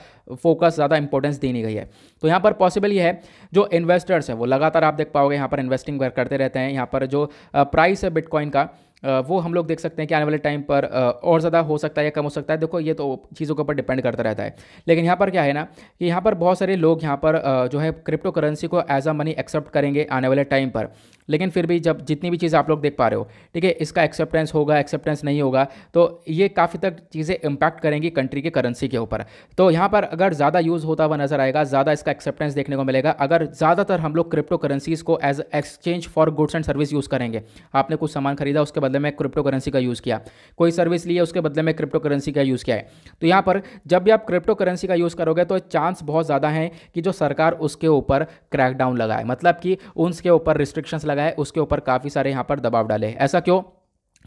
फोकस ज़्यादा इंपॉर्टेंट इंपॉर्टेंस देनी गई है तो यहाँ पर पॉसिबल ये है जो इन्वेस्टर्स हैं वो लगातार आप देख पाओगे यहाँ पर इन्वेस्टिंग करते रहते हैं यहाँ पर जो प्राइस है बिटकॉइन का वो हम लोग देख सकते हैं कि आने वाले टाइम पर और ज़्यादा हो सकता है या कम हो सकता है देखो ये तो चीज़ों के ऊपर डिपेंड करता रहता है लेकिन यहाँ पर क्या है ना कि यहाँ पर बहुत सारे लोग यहाँ पर जो है क्रिप्टो करेंसी को एज अ मनी एक्सेप्ट करेंगे आने वाले टाइम पर लेकिन फिर भी जब जितनी भी चीज़ आप लोग देख पा रहे हो ठीक है इसका एक्सेप्टेंस होगा एक्सेप्टेंस नहीं होगा तो ये काफ़ी तक चीज़ें इम्पैक्ट करेंगी कंट्री के करेंसी के ऊपर तो यहाँ पर अगर ज़्यादा यूज़ होता हुआ नज़र आएगा ज़्यादा इसका एक्सेप्टेंस देखने को मिलेगा अगर ज़्यादातर हम लोग क्रिप्टो करेंसीज़ को as exchange for goods and service use करेंगे आपने कुछ सामान खरीदा उसके बाद बदले में क्रिप्टो करेंसी का यूज़ किया कोई सर्विस लिया उसके बदले में क्रिप्टो करेंसी का यूज़ किया है तो यहाँ पर जब भी आप क्रिप्टो करेंसी का यूज़ करोगे तो चांस बहुत ज़्यादा है कि जो सरकार उसके ऊपर क्रैकडाउन लगाए मतलब कि उनके ऊपर रिस्ट्रिक्शंस लगाए उसके ऊपर काफ़ी सारे यहाँ पर दबाव डाले ऐसा क्यों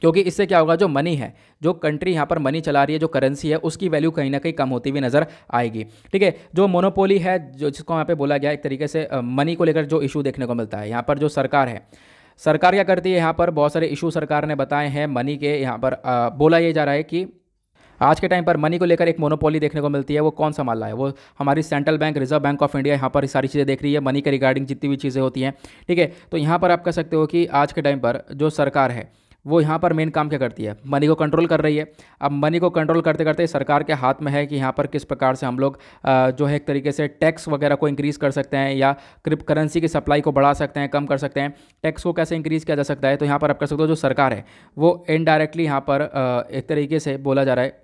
क्योंकि इससे क्या होगा जो मनी है जो कंट्री यहाँ पर मनी चला रही है जो करेंसी है उसकी वैल्यू कहीं ना कहीं कम होती हुई नज़र आएगी ठीक है जो मोनोपोली है जो जिसको यहाँ पे बोला गया एक तरीके से मनी को लेकर जो इशू देखने को मिलता है यहाँ पर जो सरकार है सरकार क्या करती है यहाँ पर बहुत सारे इशू सरकार ने बताए हैं मनी के यहाँ पर आ, बोला ये जा रहा है कि आज के टाइम पर मनी को लेकर एक मोनोपोली देखने को मिलती है वो कौन सा रहा है वो हमारी central bank reserve bank of India यहाँ पर सारी चीज़ें देख रही है मनी के रिगार्डिंग जितनी भी चीज़ें होती हैं ठीक है तो यहाँ पर आप कह सकते हो कि आज के टाइम पर जो सरकार है वो यहाँ पर मेन काम क्या करती है मनी को कंट्रोल कर रही है अब मनी को कंट्रोल करते करते सरकार के हाथ में है कि यहाँ पर किस प्रकार से हम लोग जो है एक तरीके से टैक्स वगैरह को इंक्रीज़ कर सकते हैं या क्रिप्ट करेंसी की सप्लाई को बढ़ा सकते हैं कम कर सकते हैं टैक्स को कैसे इंक्रीज़ किया जा सकता है तो यहाँ पर आप कर सकते हो जो सरकार है वो इनडायरेक्टली यहाँ पर एक तरीके से बोला जा रहा है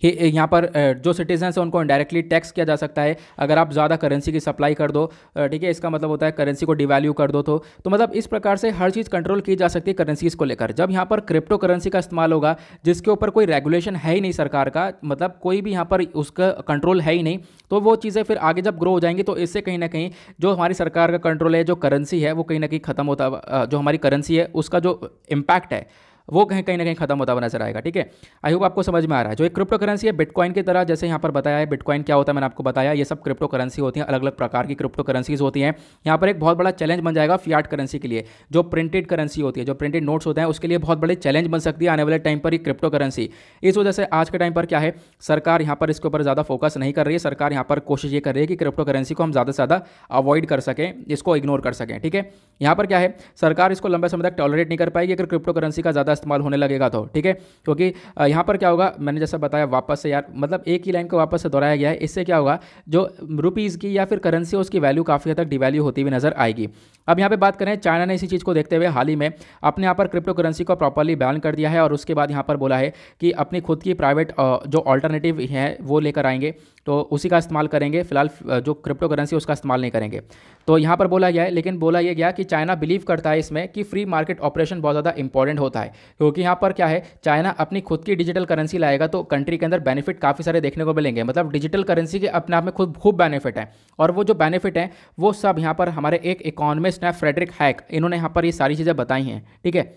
कि यहाँ पर जो सिटीजन्स हैं उनको इंडायरेक्टली टैक्स किया जा सकता है अगर आप ज़्यादा करेंसी की सप्लाई कर दो ठीक है इसका मतलब होता है करेंसी को डिवैल्यू कर दो तो तो मतलब इस प्रकार से हर चीज़ कंट्रोल की जा सकती है करेंसीज़ को लेकर जब यहाँ पर क्रिप्टो करेंसी का इस्तेमाल होगा जिसके ऊपर कोई रेगुलेशन है ही नहीं सरकार का मतलब कोई भी यहाँ पर उसका कंट्रोल है ही नहीं तो वो चीज़ें फिर आगे जब ग्रो हो जाएंगी तो इससे कहीं ना कहीं जो हमारी सरकार का कंट्रोल है जो करेंसी है वो कहीं ना कहीं ख़त्म होता जो हमारी करेंसी है उसका जो इम्पैक्ट है वो कहीं कहीं ना कहीं खत्म होता हुआ नजर आएगा ठीक है आई होप आपको समझ में आ रहा है जो एक क्रिप्टो करेंसी है बिटकॉइन की तरह जैसे यहाँ पर बताया है बिटकॉइन क्या होता है मैंने आपको बताया ये सब क्रिप्टो करेंसी होती है अलग अलग प्रकार की क्रिप्टो करेंसीज होती हैं यहाँ पर एक बहुत बड़ा चैलेंज बन जाएगा फियाट करेंसी के लिए जो प्रिंटेड करेंसी होती है जो प्रिंटेड नोट्स होते हैं उसके लिए बहुत बड़े चैलेंज बन सकती है आने वाले टाइम पर ही क्रिप्टो करेंसी इस वजह से आज के टाइम पर क्या है सरकार यहाँ पर इसके ऊपर ज़्यादा फोकस नहीं कर रही है सरकार यहाँ पर कोशिश ये कर रही है कि क्रिप्टो करेंसी को हम ज़्यादा से ज़्यादा अवॉइड कर सकें इसको इग्नोर कर सकें ठीक है यहाँ पर क्या है सरकार इसको लंबे समय तक टॉलरेट नहीं कर पाएगी अगर क्रिप्टो करेंसी का ज़्यादा इस्तेमाल होने लगेगा तो ठीक है क्योंकि यहाँ पर क्या होगा मैंने जैसा बताया वापस से यार मतलब एक ही लाइन को वापस से दोहराया गया है इससे क्या होगा जो रुपीज़ की या फिर करेंसी उसकी वैल्यू काफ़ी हद तक डिवैल्यू होती हुई नजर आएगी अब यहाँ पर बात करें चाइना ने इसी चीज़ को देखते हुए हाल ही में अपने यहाँ पर क्रिप्टो करेंसी को प्रॉपरली बैन कर दिया है और उसके बाद यहाँ पर बोला है कि अपनी खुद की प्राइवेट जो ऑल्टरनेटिव हैं वो लेकर आएंगे तो उसी का इस्तेमाल करेंगे फिलहाल जो क्रिप्टो करेंसी उसका इस्तेमाल नहीं करेंगे तो यहाँ पर बोला गया है लेकिन बोला यह गया कि चाइना बिलीव करता है इसमें कि फ्री मार्केट ऑपरेशन बहुत ज़्यादा इंपॉर्टेंट होता है क्योंकि यहाँ पर क्या है चाइना अपनी खुद की डिजिटल करेंसी लाएगा तो कंट्री के अंदर बेनिफिट काफ़ी सारे देखने को मिलेंगे मतलब डिजिटल करेंसी के अपने आप में खुद खूब बेनिफिट हैं और वो जो बेनिफिट हैं वो सब यहाँ पर हमारे एक इकोनॉमिस्ट हैं फ्रेडरिक हैक इन्होंने यहाँ पर ये सारी चीज़ें बताई हैं ठीक है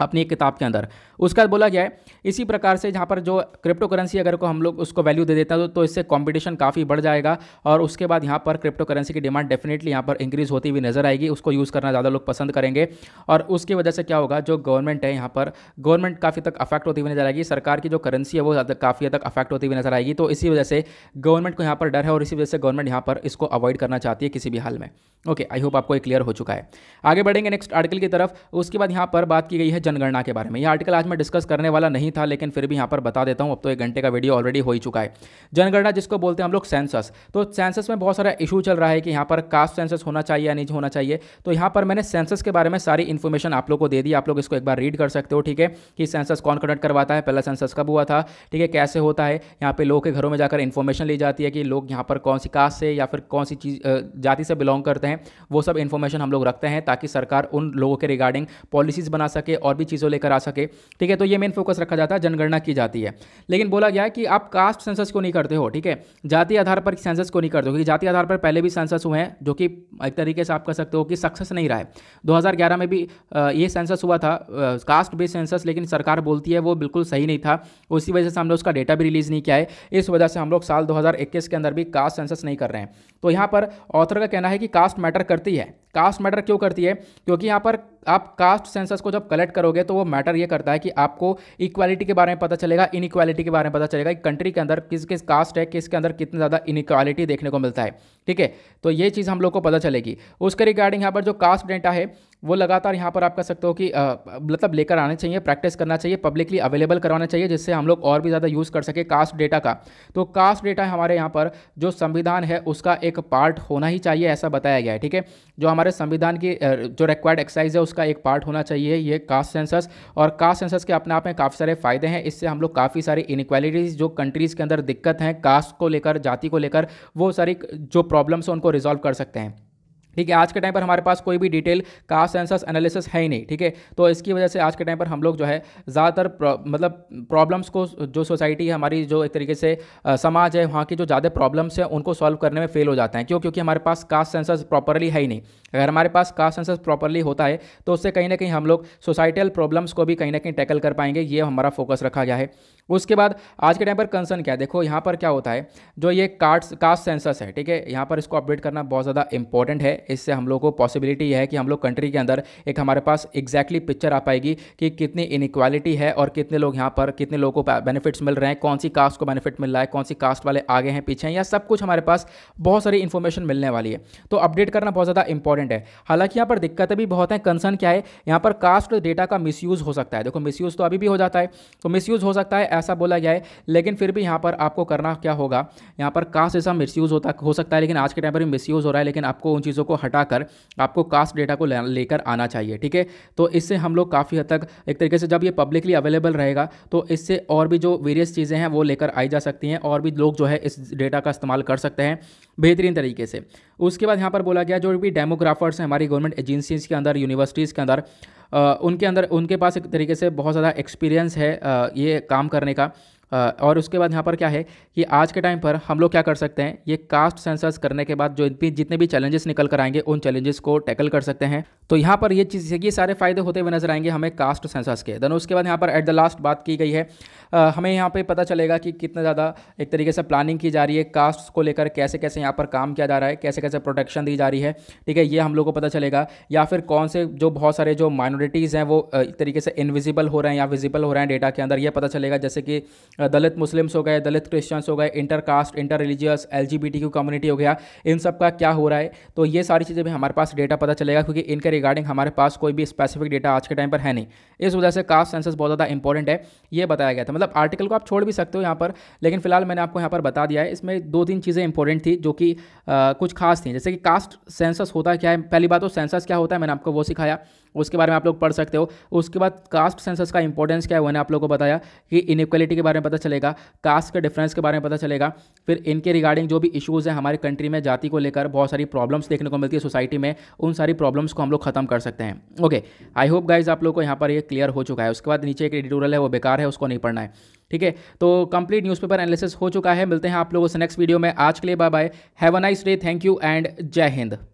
अपनी एक किताब के अंदर उसका बोला गया है इसी प्रकार से जहाँ पर जो क्रिप्टो करेंसी अगर को हम लोग उसको वैल्यू दे देता है तो इससे कंपटीशन काफ़ी बढ़ जाएगा और उसके बाद यहाँ पर क्रिप्टो करेंसी की डिमांड डेफिनेटली यहाँ पर इंक्रीज होती हुई नजर आएगी उसको यूज़ करना ज़्यादा लोग पसंद करेंगे और उसकी वजह से क्या होगा जो गवर्नमेंट है यहाँ पर गवर्नमेंट काफ़ी तक अफेक्ट होती हुई नजर आएगी सरकार की जो करेंसी है वो काफ़ी हद तक अफेक्ट होती हुई नजर आएगी तो इसी वजह से गवर्नमेंट को यहाँ पर डर है और इसी वजह से गवर्नमेंट यहाँ पर इसको अवॉइड करना चाहती है किसी भी हाल में ओके आई होप आपको क्लियर हो चुका है आगे बढ़ेंगे नेक्स्ट आर्टिकल की तरफ उसके बाद यहाँ पर बात की गई है जनगणना के बारे में यह आर्टिकल आज मैं डिस्कस करने वाला नहीं था लेकिन फिर भी यहाँ पर बता देता हूँ अब तो एक घंटे का वीडियो ऑलरेडी हो ही चुका है जनगणना जिसको बोलते हैं हम लोग सेंसस तो सेंसस में बहुत सारा इशू चल रहा है कि यहाँ पर कास्ट सेंसस होना चाहिए या नहीं होना चाहिए तो यहाँ पर मैंने सेंसस के बारे में सारी इन्फॉर्मेशन आप लोग को दे दी आप लोग इसको एक बार रीड कर सकते हो ठीक है कि सेंसस कौन कंडक्ट करवाता है पहला सेंसस कब हुआ था ठीक है कैसे होता है यहाँ पर लोगों के घरों में जाकर इन्फॉर्मेशन ली जाती है कि लोग यहाँ पर कौन सी कास्ट से या फिर कौन सी चीज़ जाति से बिलोंग करते हैं वो सब इन्फॉर्मेशन हम लोग रखते हैं ताकि सरकार उन लोगों के रिगार्डिंग पॉलिसीज़ बना सके और और भी चीज़ों लेकर आ सके ठीक है तो ये मेन फोकस रखा जाता है जनगणना की जाती है लेकिन बोला गया है कि आप कास्ट सेंसस को नहीं करते हो ठीक है जाति आधार पर सेंसस को नहीं करते हो क्योंकि जाति आधार पर पहले भी सेंसस हुए हैं जो कि एक तरीके से आप कह सकते हो कि सक्सेस नहीं रहा है दो में भी ये सेंसस हुआ था कास्ट बेस्ड सेंसस लेकिन सरकार बोलती है वो बिल्कुल सही नहीं था उसी वजह से हम लोग उसका डेटा भी रिलीज़ नहीं किया है इस वजह से हम लोग साल दो के अंदर भी कास्ट सेंसस नहीं कर रहे हैं तो यहाँ पर ऑथर का कहना है कि कास्ट मैटर करती है कास्ट मैटर क्यों करती है क्योंकि यहाँ पर आप कास्ट सेंसस को जब कलेक्ट करोगे तो वो मैटर ये करता है कि आपको इक्वालिटी के बारे में पता चलेगा इनइक्वालिटी के बारे में पता चलेगा कि कंट्री के अंदर किस किस कास्ट है किसके अंदर कितनी ज़्यादा इनइक्वालिटी देखने को मिलता है ठीक है तो ये चीज़ हम लोग को पता चलेगी उसके रिगार्डिंग यहाँ पर जो कास्ट डेटा है वो लगातार यहाँ पर आप कह सकते हो कि मतलब लेकर आने चाहिए प्रैक्टिस करना चाहिए पब्लिकली अवेलेबल करवाना चाहिए जिससे हम लोग और भी ज़्यादा यूज़ कर सके कास्ट डेटा का तो कास्ट डेटा हमारे यहाँ पर जो संविधान है उसका एक पार्ट होना ही चाहिए ऐसा बताया गया है ठीक है जो हमारे संविधान की जो रिक्वायर्ड एक्सरसाइज है उसका एक पार्ट होना चाहिए ये कास्ट सेंसस और कास्ट सेंसस के अपने आप में काफ़ी सारे फ़ायदे हैं इससे हम लोग काफ़ी सारी इनक्वालिटीज़ जो कंट्रीज़ के अंदर दिक्कत हैं कास्ट को लेकर जाति को लेकर वो सारी जो प्रॉब्लम्स हैं उनको रिजॉल्व कर सकते हैं ठीक है आज के टाइम पर हमारे पास कोई भी डिटेल कास्ट सेंसस एनालिसिस है ही नहीं ठीक है तो इसकी वजह से आज के टाइम पर हम लोग जो है ज़्यादातर मतलब प्रॉब्लम्स को जो सोसाइटी है हमारी जो एक तरीके से आ, समाज है वहाँ की जो ज़्यादा प्रॉब्लम्स हैं उनको सॉल्व करने में फेल हो जाते हैं क्यों क्योंकि हमारे पास कास्ट सेंसस प्रॉपरली है ही नहीं अगर हमारे पास कास्ट सेंसस प्रॉपरली होता है तो उससे कहीं ना कहीं हम लोग सोसाइटल प्रॉब्लम्स को भी कहीं ना कहीं टैकल कर पाएंगे ये हमारा फोकस रखा गया है उसके बाद आज के टाइम पर कंसर्न क्या है देखो यहाँ पर क्या होता है जो ये कार्ड्स कास्ट सेंसस है ठीक है यहाँ पर इसको अपडेट करना बहुत ज़्यादा इंपॉर्टेंट है इससे हम लोग को पॉसिबिलिटी यह है कि हम लोग कंट्री के अंदर एक हमारे पास एग्जैक्टली exactly पिक्चर आ पाएगी कि कितनी इनक्वालिटी है और कितने लोग यहाँ पर कितने लोगों को बेनिफिट्स मिल रहे हैं कौन सी कास्ट को बेनिफिट मिल रहा है कौन सी कास्ट वाले आगे हैं पीछे हैं या सब कुछ हमारे पास बहुत सारी इन्फॉर्मेशन मिलने वाली है तो अपडेट करना बहुत ज़्यादा इंपॉर्टेंट है हालांकि यहाँ पर दिक्कतें भी बहुत हैं कंसर्न क्या है यहाँ पर कास्ट डेटा का मिस हो सकता है देखो मिस तो अभी भी हो जाता है तो मिस हो सकता है ऐसा बोला गया है लेकिन फिर भी यहाँ पर आपको करना क्या होगा यहाँ पर कास्ट जैसा मिस होता हो सकता है लेकिन आज के टाइम पर मिस हो रहा है लेकिन आपको उन चीज़ों को हटा कर आपको कास्ट डेटा को लेकर आना चाहिए ठीक है तो इससे हम लोग काफ़ी हद तक एक तरीके से जब ये पब्लिकली अवेलेबल रहेगा तो इससे और भी जो वेरियस चीज़ें हैं वो लेकर आई जा सकती हैं और भी लोग जो है इस डेटा का इस्तेमाल कर सकते हैं बेहतरीन तरीके से उसके बाद यहाँ पर बोला गया जो भी डेमोग्राफर्स हैं हमारी गवर्नमेंट एजेंसीज के अंदर यूनिवर्सिटीज़ के अंदर उनके अंदर उनके पास एक तरीके से बहुत ज़्यादा एक्सपीरियंस है ये काम करने का और उसके बाद यहाँ पर क्या है कि आज के टाइम पर हम लोग क्या कर सकते हैं ये कास्ट सेंसर्स करने के बाद जो भी जितने भी चैलेंजेस निकल कर आएंगे उन चैलेंजेस को टैकल कर सकते हैं तो यहाँ पर ये चीज़ ये सारे फायदे होते हुए नजर आएंगे हमें कास्ट सेंसर्स के देन उसके बाद यहाँ पर एट द लास्ट बात की गई है आ, हमें यहाँ पर पता चलेगा कि कितना ज़्यादा एक तरीके से प्लानिंग की जा रही है कास्ट को लेकर कैसे कैसे यहाँ पर काम किया जा रहा है कैसे कैसे प्रोटेक्शन दी जा रही है ठीक है ये हम लोग को पता चलेगा या फिर कौन से जो बहुत सारे जो माइनॉरिटीज़ हैं वो एक तरीके से इनविजिबल हो रहे हैं या विजिबल हो रहे हैं डेटा के अंदर यह पता चलेगा जैसे कि दलित मुस्लिम्स हो गए दलित क्रिश्चियंस हो गए इंटर कास्ट इंटर रिलीजियस एल कम्युनिटी हो गया इन सब का क्या हो रहा है तो ये सारी चीज़ें भी हमारे पास डेटा पता चलेगा क्योंकि इनके रिगार्डिंग हमारे पास कोई भी स्पेसिफिक डेटा आज के टाइम पर है नहीं इस वजह से कास्ट सेंसस बहुत ज़्यादा इंपॉर्टेंट है ये बताया गया था मतलब आर्टिकल को आप छोड़ भी सकते हो यहाँ पर लेकिन फिलहाल मैंने आपको यहाँ पर बता दिया है इसमें दो तीन चीज़ें इंपॉर्टेंट थी जो कि कुछ खास थी जैसे कि कास्ट सेंसस होता क्या है पहली बात तो सेंसस क्या होता है मैंने आपको वो सिखाया उसके बारे में आप लोग पढ़ सकते हो उसके बाद कास्ट सेंसस का इंपॉर्टेंस क्या है मैंने आप लोगों को बताया कि इनक्वलिटी के बारे में पता चलेगा कास्ट के डिफरेंस के बारे में पता चलेगा फिर इनके रिगार्डिंग जो भी इशूज़ हैं हमारे कंट्री में जाति को लेकर बहुत सारी प्रॉब्लम्स देखने को मिलती है सोसाइटी में उन सारी प्रॉब्लम्स को हम लोग खत्म कर सकते हैं ओके आई होप गाइज आप लोग को यहाँ पर ये क्लियर हो चुका है उसके बाद नीचे एक एडिटोरियल है वो बेकार है उसको नहीं पढ़ना है ठीक है तो कंप्लीट न्यूज़पेपर एनालिसिस हो चुका है मिलते हैं आप लोगों से नेक्स्ट वीडियो में आज के लिए bye bye have a nice day thank you and जय हिंद